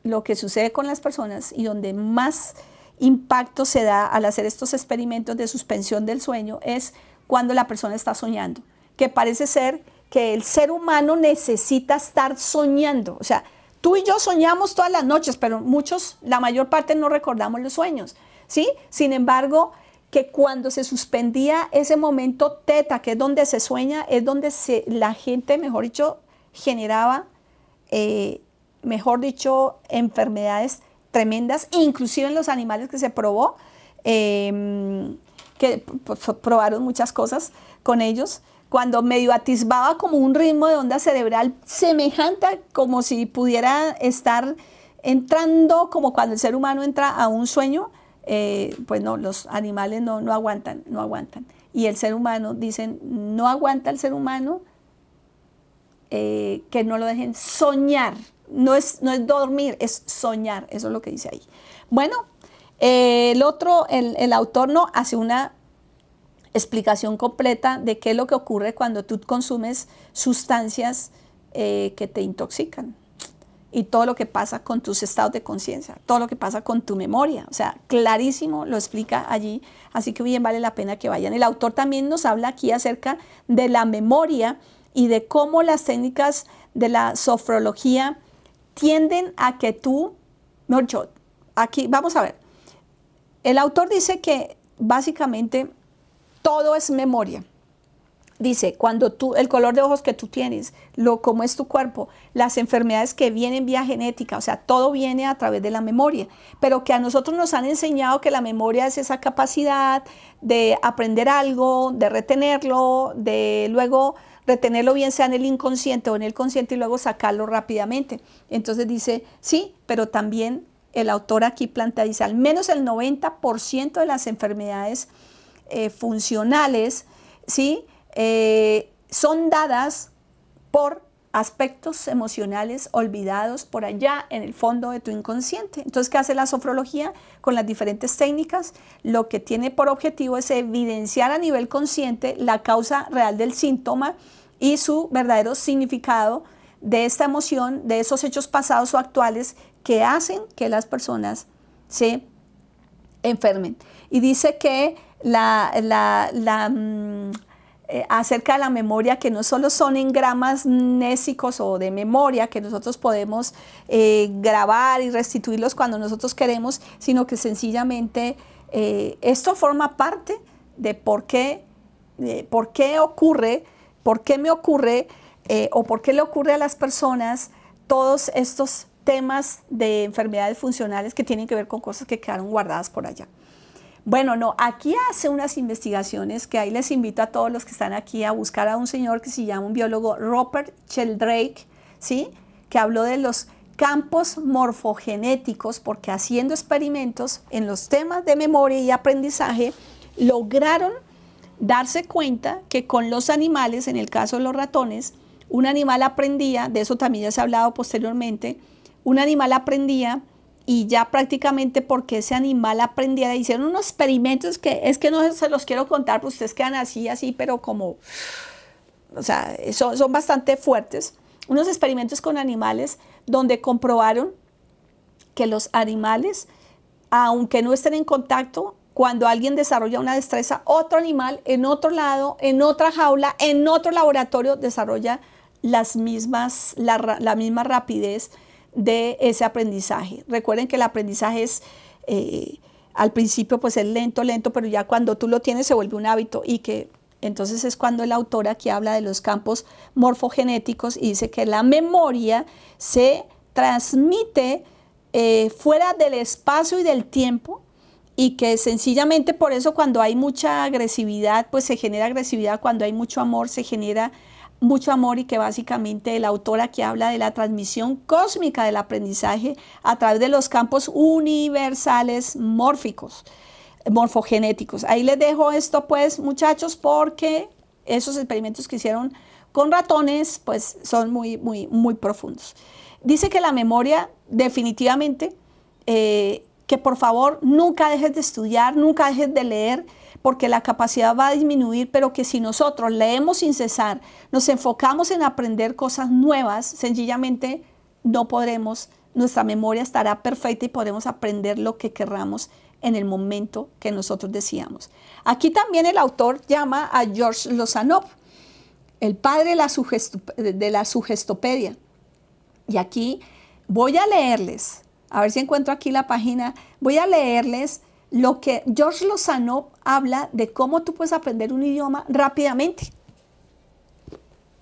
lo que sucede con las personas y donde más impacto se da al hacer estos experimentos de suspensión del sueño es cuando la persona está soñando, que parece ser que el ser humano necesita estar soñando. O sea, tú y yo soñamos todas las noches, pero muchos, la mayor parte no recordamos los sueños, ¿sí? Sin embargo, que cuando se suspendía ese momento teta, que es donde se sueña, es donde se, la gente, mejor dicho, generaba, eh, mejor dicho, enfermedades tremendas, inclusive en los animales que se probó, em, que probaron muchas cosas con ellos, cuando medio atisbaba como un ritmo de onda cerebral semejante como si pudiera estar entrando como cuando el ser humano entra a un sueño, eh, pues no, los animales no, aguantan, no aguantan. Y el ser humano, dicen, no aguanta el ser humano eh, que no lo dejen soñar, no es, dormir, es soñar, eso es lo que dice ahí. Bueno, el otro, el, autor no hace una explicación completa de qué es lo que ocurre cuando tú consumes sustancias eh, que te intoxican y todo lo que pasa con tus estados de conciencia, todo lo que pasa con tu memoria. O sea, clarísimo lo explica allí, así que bien vale la pena que vayan. El autor también nos habla aquí acerca de la memoria y de cómo las técnicas de la sofrología tienden a que tú, no, yo, aquí vamos a ver, el autor dice que básicamente todo es memoria. Dice, cuando tú, el color de ojos que tú tienes, lo cómo es tu cuerpo, las enfermedades que vienen vía genética, o sea, todo viene a través de la memoria, pero que a nosotros nos han enseñado que la memoria es esa capacidad de aprender algo, de retenerlo, de luego retenerlo bien sea en el inconsciente o en el consciente y luego sacarlo rápidamente. Entonces dice, sí, pero también el autor aquí plantea, dice, al menos el 90% de las enfermedades eh, funcionales, ¿sí? Eh, son dadas por aspectos emocionales olvidados por allá en el fondo de tu inconsciente. Entonces, ¿qué hace la sofrología con las diferentes técnicas? Lo que tiene por objetivo es evidenciar a nivel consciente la causa real del síntoma y su verdadero significado de esta emoción, de esos hechos pasados o actuales que hacen que las personas se enfermen. Y dice que la, la, mm, eh, acerca de la memoria, que no solo son engramas nésicos o de memoria que nosotros podemos eh, grabar y restituirlos cuando nosotros queremos, sino que sencillamente eh, esto forma parte de por qué, por qué ocurre, por qué me ocurre o por qué le ocurre a las personas todos estos temas de enfermedades funcionales que tienen que ver con cosas que quedaron guardadas por allá. Bueno, no, aquí hace unas investigaciones que ahí les invito a todos los que están aquí a buscar a un señor que se llama un biólogo Robert Sheldrake, ¿sí? Que habló de los campos morfogenéticos, porque haciendo experimentos en los temas de memoria y aprendizaje, lograron darse cuenta que con los animales, en el caso de los ratones, un animal aprendía, de eso también ya se ha hablado posteriormente, un animal aprendía y ya prácticamente porque ese animal aprendía, hicieron unos experimentos que es que no se los quiero contar, pues ustedes quedan así, así, pero como, o sea, son, son bastante fuertes, unos experimentos con animales donde comprobaron que los animales, aunque no estén en contacto, cuando alguien desarrolla una destreza, otro animal en otro lado, en otra jaula, en otro laboratorio, desarrolla las mismas, la misma rapidez de ese aprendizaje. Recuerden que el aprendizaje es, eh, al principio pues es lento, lento, pero ya cuando tú lo tienes se vuelve un hábito y que entonces es cuando la autora aquí habla de los campos morfogenéticos y dice que la memoria se transmite eh, fuera del espacio y del tiempo y que sencillamente por eso cuando hay mucha agresividad, pues se genera agresividad, cuando hay mucho amor se genera mucho Amor y que básicamente la autora que habla de la transmisión cósmica del aprendizaje a través de los campos universales mórficos, morfogenéticos. Ahí les dejo esto pues muchachos porque esos experimentos que hicieron con ratones pues son muy, muy, muy profundos. Dice que la memoria definitivamente, eh, que por favor nunca dejes de estudiar, nunca dejes de leer porque la capacidad va a disminuir, pero que si nosotros leemos sin cesar, nos enfocamos en aprender cosas nuevas, sencillamente no podremos, nuestra memoria estará perfecta y podremos aprender lo que querramos en el momento que nosotros decíamos. Aquí también el autor llama a George Lozanov, el padre de la, de la sugestopedia. Y aquí voy a leerles, a ver si encuentro aquí la página, voy a leerles lo que George Lozano habla de cómo tú puedes aprender un idioma rápidamente.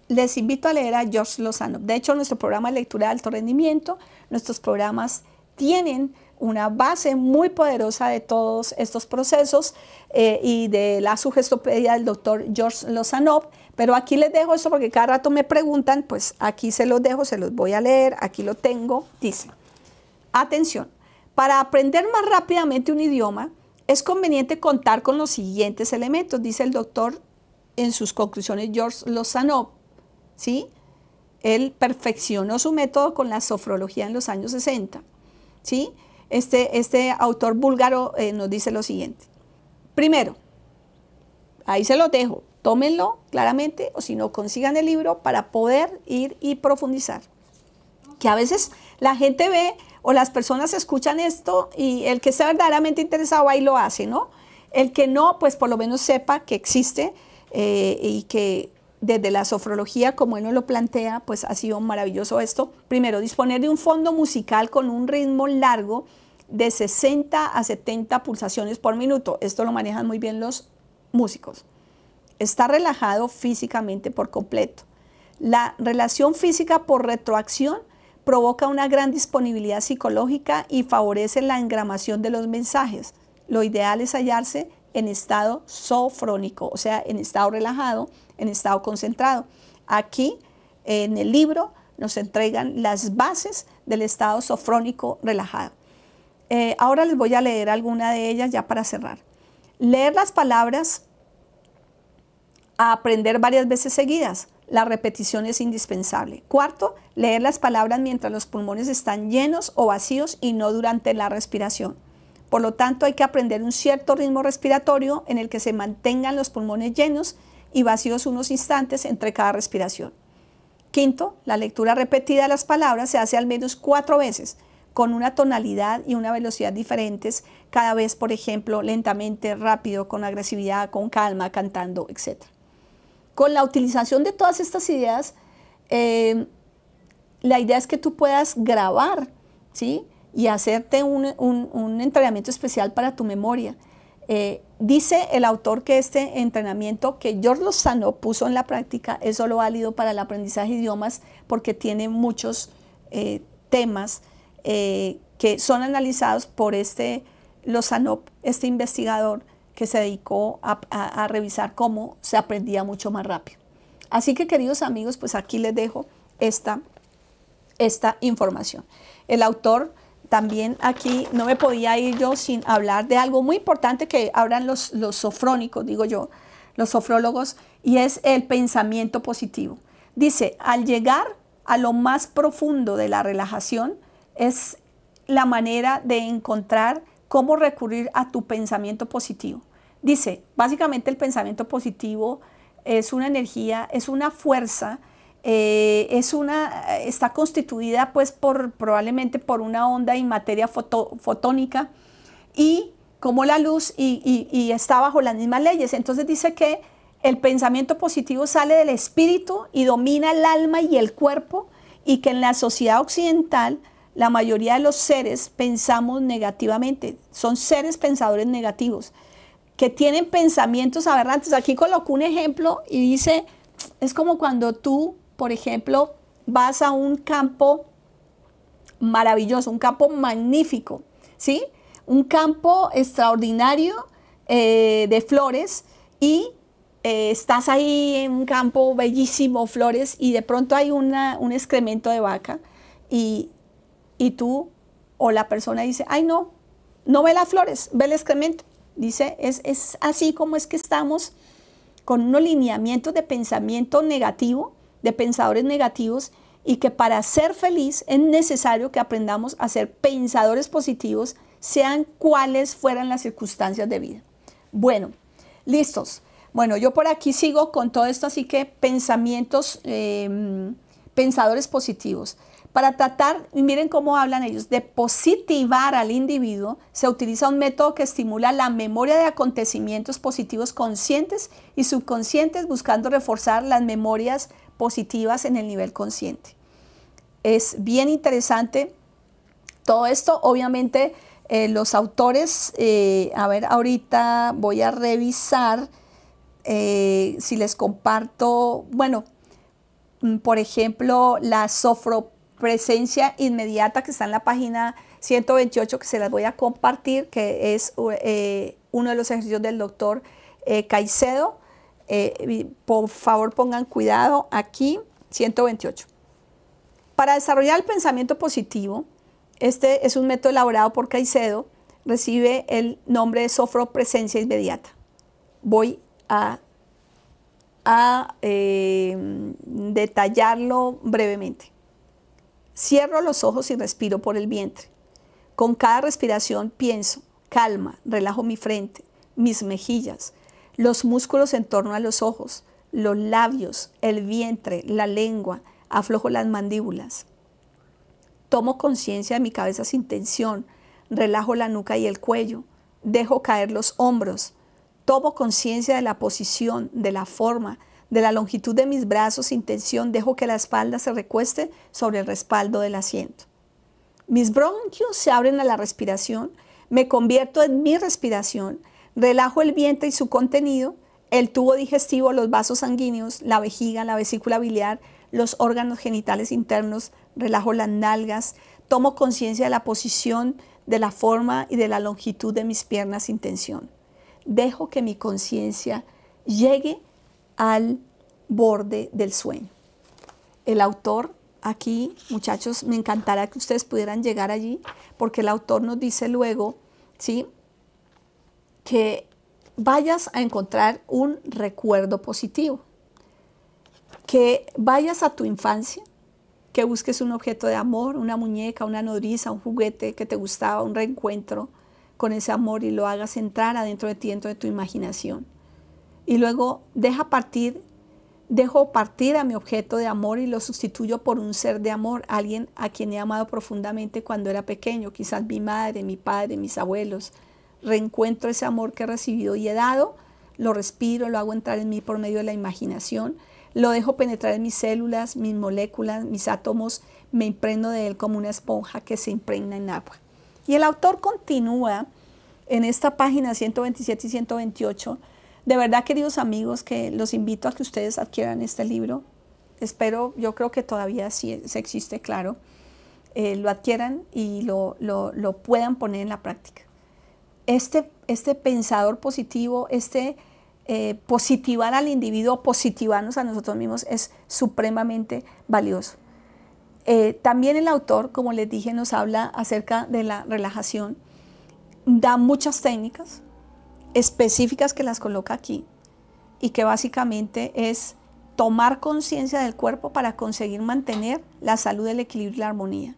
Les invito a leer a George Lozano. De hecho, nuestro programa de lectura de alto rendimiento, nuestros programas tienen una base muy poderosa de todos estos procesos eh, y de la sugestopedia del doctor George Lozanov. Pero aquí les dejo eso porque cada rato me preguntan, pues aquí se los dejo, se los voy a leer, aquí lo tengo. Dice, atención, para aprender más rápidamente un idioma, es conveniente contar con los siguientes elementos, dice el doctor en sus conclusiones George Lozanov. ¿sí? Él perfeccionó su método con la sofrología en los años 60. ¿sí? Este, este autor búlgaro eh, nos dice lo siguiente. Primero, ahí se lo dejo, tómenlo claramente o si no, consigan el libro para poder ir y profundizar. Que a veces la gente ve o las personas escuchan esto y el que está verdaderamente interesado ahí lo hace, ¿no? El que no, pues por lo menos sepa que existe eh, y que desde la sofrología, como él nos lo plantea, pues ha sido maravilloso esto. Primero, disponer de un fondo musical con un ritmo largo de 60 a 70 pulsaciones por minuto. Esto lo manejan muy bien los músicos. Está relajado físicamente por completo. La relación física por retroacción provoca una gran disponibilidad psicológica y favorece la engramación de los mensajes. Lo ideal es hallarse en estado sofrónico, o sea, en estado relajado, en estado concentrado. Aquí, en el libro, nos entregan las bases del estado sofrónico relajado. Eh, ahora les voy a leer alguna de ellas ya para cerrar. Leer las palabras aprender varias veces seguidas la repetición es indispensable. Cuarto, leer las palabras mientras los pulmones están llenos o vacíos y no durante la respiración. Por lo tanto, hay que aprender un cierto ritmo respiratorio en el que se mantengan los pulmones llenos y vacíos unos instantes entre cada respiración. Quinto, la lectura repetida de las palabras se hace al menos cuatro veces, con una tonalidad y una velocidad diferentes, cada vez, por ejemplo, lentamente, rápido, con agresividad, con calma, cantando, etc. Con la utilización de todas estas ideas, eh, la idea es que tú puedas grabar, ¿sí? Y hacerte un, entrenamiento especial para tu memoria. Eh, dice el autor que este entrenamiento que George Lozano puso en la práctica es solo válido para el aprendizaje de idiomas porque tiene muchos eh, temas que son analizados por este Lozano, este investigador, que se dedicó a, revisar cómo se aprendía mucho más rápido. Así que queridos amigos, pues aquí les dejo esta, esta información. El autor también aquí no me podía ir yo sin hablar de algo muy importante que hablan los, los sofrónicos, digo yo, los sofrólogos, y es el pensamiento positivo. Dice, al llegar a lo más profundo de la relajación es la manera de encontrar cómo recurrir a tu pensamiento positivo. Dice, básicamente el pensamiento positivo es una energía, es una fuerza, eh, es una, está constituida pues por, probablemente por una onda y materia fotónica y como la luz y está bajo las mismas leyes. Entonces dice que el pensamiento positivo sale del espíritu y domina el alma y el cuerpo y que en la sociedad occidental la mayoría de los seres pensamos negativamente, son seres pensadores negativos que tienen pensamientos aberrantes. Aquí coloco un ejemplo y dice, es como cuando tú, por ejemplo, vas a un campo maravilloso, un campo magnífico, ¿sí? Un campo extraordinario eh, de flores y eh, estás ahí en un campo bellísimo, flores, y de pronto hay un excremento de vaca y, y tú o la persona dice, ay no, no ve las flores, ve el excremento. Dice, es, así como es que estamos con unos lineamientos de pensamiento negativo, de pensadores negativos, y que para ser feliz es necesario que aprendamos a ser pensadores positivos, sean cuales fueran las circunstancias de vida. Bueno, listos. Bueno, yo por aquí sigo con todo esto, así que pensamientos, em, pensadores positivos. Para tratar, miren cómo hablan ellos, de positivar al individuo, se utiliza un método que estimula la memoria de acontecimientos positivos conscientes y subconscientes, buscando reforzar las memorias positivas en el nivel consciente. Es bien interesante todo esto. Obviamente, eh, los autores, eh, a ver, ahorita voy a revisar eh, si les comparto, bueno, mm, por ejemplo, la sofro presencia inmediata que está en la página 128 que se las voy a compartir, que es eh, uno de los ejercicios del doctor eh, Caicedo. Eh, por favor pongan cuidado aquí, 128. Para desarrollar el pensamiento positivo, este es un método elaborado por Caicedo, recibe el nombre de Sofro Presencia Inmediata. Voy a detallarlo brevemente. Cierro los ojos y respiro por el vientre. Con cada respiración pienso, calma, relajo mi frente, mis mejillas, los músculos en torno a los ojos, los labios, el vientre, la lengua, aflojo las mandíbulas. Tomo conciencia de mi cabeza sin tensión, relajo la nuca y el cuello, dejo caer los hombros, tomo conciencia de la posición, de la forma, de la longitud de mis brazos sin tensión dejo que la espalda se recueste sobre el respaldo del asiento. Mis bronquios se abren a la respiración, me convierto en mi respiración, relajo el vientre y su contenido, el tubo digestivo, los vasos sanguíneos, la vejiga, la vesícula biliar, los órganos genitales internos, relajo las nalgas, tomo conciencia de la posición, de la forma y de la longitud de mis piernas sin tensión. Dejo que mi conciencia llegue al borde del sueño. El autor, aquí muchachos, me encantará que ustedes pudieran llegar allí, porque el autor nos dice luego, ¿sí? Que vayas a encontrar un recuerdo positivo, que vayas a tu infancia, que busques un objeto de amor, una muñeca, una nodriza, un juguete que te gustaba, un reencuentro con ese amor y lo hagas entrar adentro de ti, dentro de tu imaginación y luego deja partir, dejo partir a mi objeto de amor y lo sustituyo por un ser de amor, alguien a quien he amado profundamente cuando era pequeño, quizás mi madre, mi padre, mis abuelos. Reencuentro ese amor que he recibido y he dado, lo respiro, lo hago entrar en mí por medio de la imaginación, lo dejo penetrar en mis células, mis moléculas, mis átomos, me imprendo de él como una esponja que se impregna en agua. Y el autor continúa en esta página 127 y 128 de verdad, queridos amigos, que los invito a que ustedes adquieran este libro. Espero, yo creo que todavía sí se existe, claro. Eh, lo adquieran y lo, puedan poner en la práctica. Este, este pensador positivo, este eh, positivar al individuo, positivarnos a nosotros mismos es supremamente valioso. Eh, también el autor, como les dije, nos habla acerca de la relajación, da muchas técnicas, específicas que las coloca aquí y que básicamente es tomar conciencia del cuerpo para conseguir mantener la salud, el equilibrio y la armonía.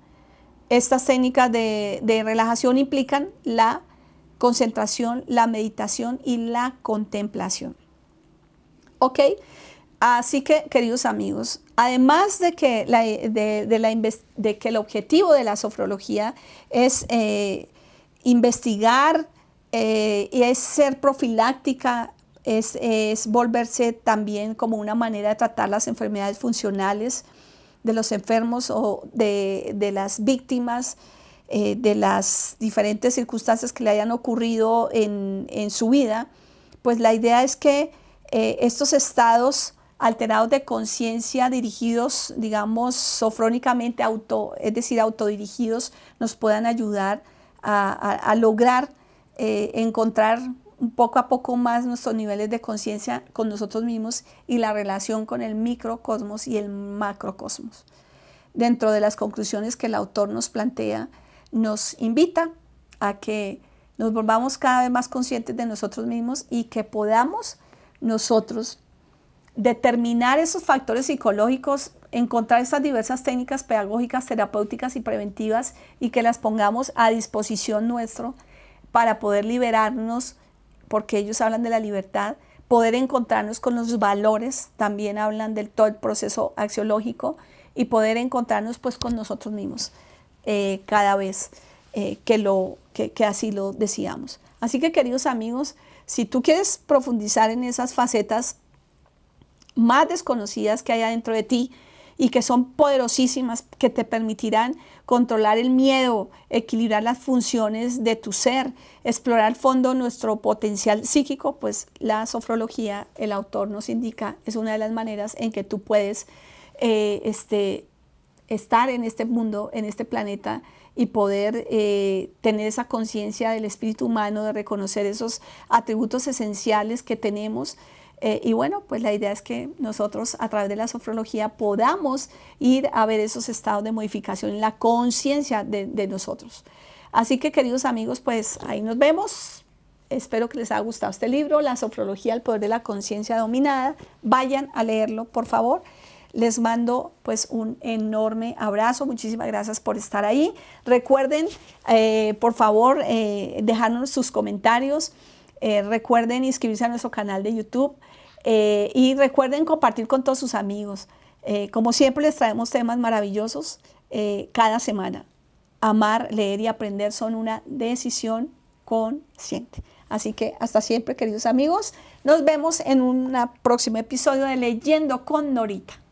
Estas técnicas de, relajación implican la concentración, la meditación y la contemplación. ¿Ok? Así que, queridos amigos, además de que, de, que el objetivo de la sofrología es eh, investigar eh, y es ser profiláctica, es, volverse también como una manera de tratar las enfermedades funcionales de los enfermos o de, las víctimas, eh, de las diferentes circunstancias que le hayan ocurrido en, su vida, pues la idea es que eh, estos estados alterados de conciencia dirigidos, digamos, sofrónicamente auto, es decir, autodirigidos, nos puedan ayudar a, a lograr eh, encontrar un poco a poco más nuestros niveles de conciencia con nosotros mismos y la relación con el microcosmos y el macrocosmos. Dentro de las conclusiones que el autor nos plantea, nos invita a que nos volvamos cada vez más conscientes de nosotros mismos y que podamos nosotros determinar esos factores psicológicos, encontrar esas diversas técnicas pedagógicas, terapéuticas y preventivas y que las pongamos a disposición nuestro para poder liberarnos, porque ellos hablan de la libertad, poder encontrarnos con los valores, también hablan del todo el proceso axiológico y poder encontrarnos pues con nosotros mismos eh, cada vez eh, que, lo, así lo decíamos. Así que queridos amigos, si tú quieres profundizar en esas facetas más desconocidas que hay adentro de ti, y que son poderosísimas, que te permitirán controlar el miedo, equilibrar las funciones de tu ser, explorar fondo nuestro potencial psíquico, pues la sofrología, el autor nos indica, es una de las maneras en que tú puedes eh, este, estar en este mundo, en este planeta y poder eh, tener esa conciencia del espíritu humano, de reconocer esos atributos esenciales que tenemos eh, y bueno, pues la idea es que nosotros a través de la sofrología podamos ir a ver esos estados de modificación en la conciencia de, nosotros. Así que queridos amigos, pues ahí nos vemos. Espero que les haya gustado este libro, La sofrología, el poder de la conciencia dominada. Vayan a leerlo, por favor. Les mando pues un enorme abrazo. Muchísimas gracias por estar ahí. Recuerden, eh, por favor, eh, dejarnos sus comentarios. Eh, recuerden inscribirse a nuestro canal de YouTube eh, y recuerden compartir con todos sus amigos. Eh, como siempre les traemos temas maravillosos cada semana. Amar, leer y aprender son una decisión consciente. Así que hasta siempre, queridos amigos. Nos vemos en un próximo episodio de Leyendo con Norita.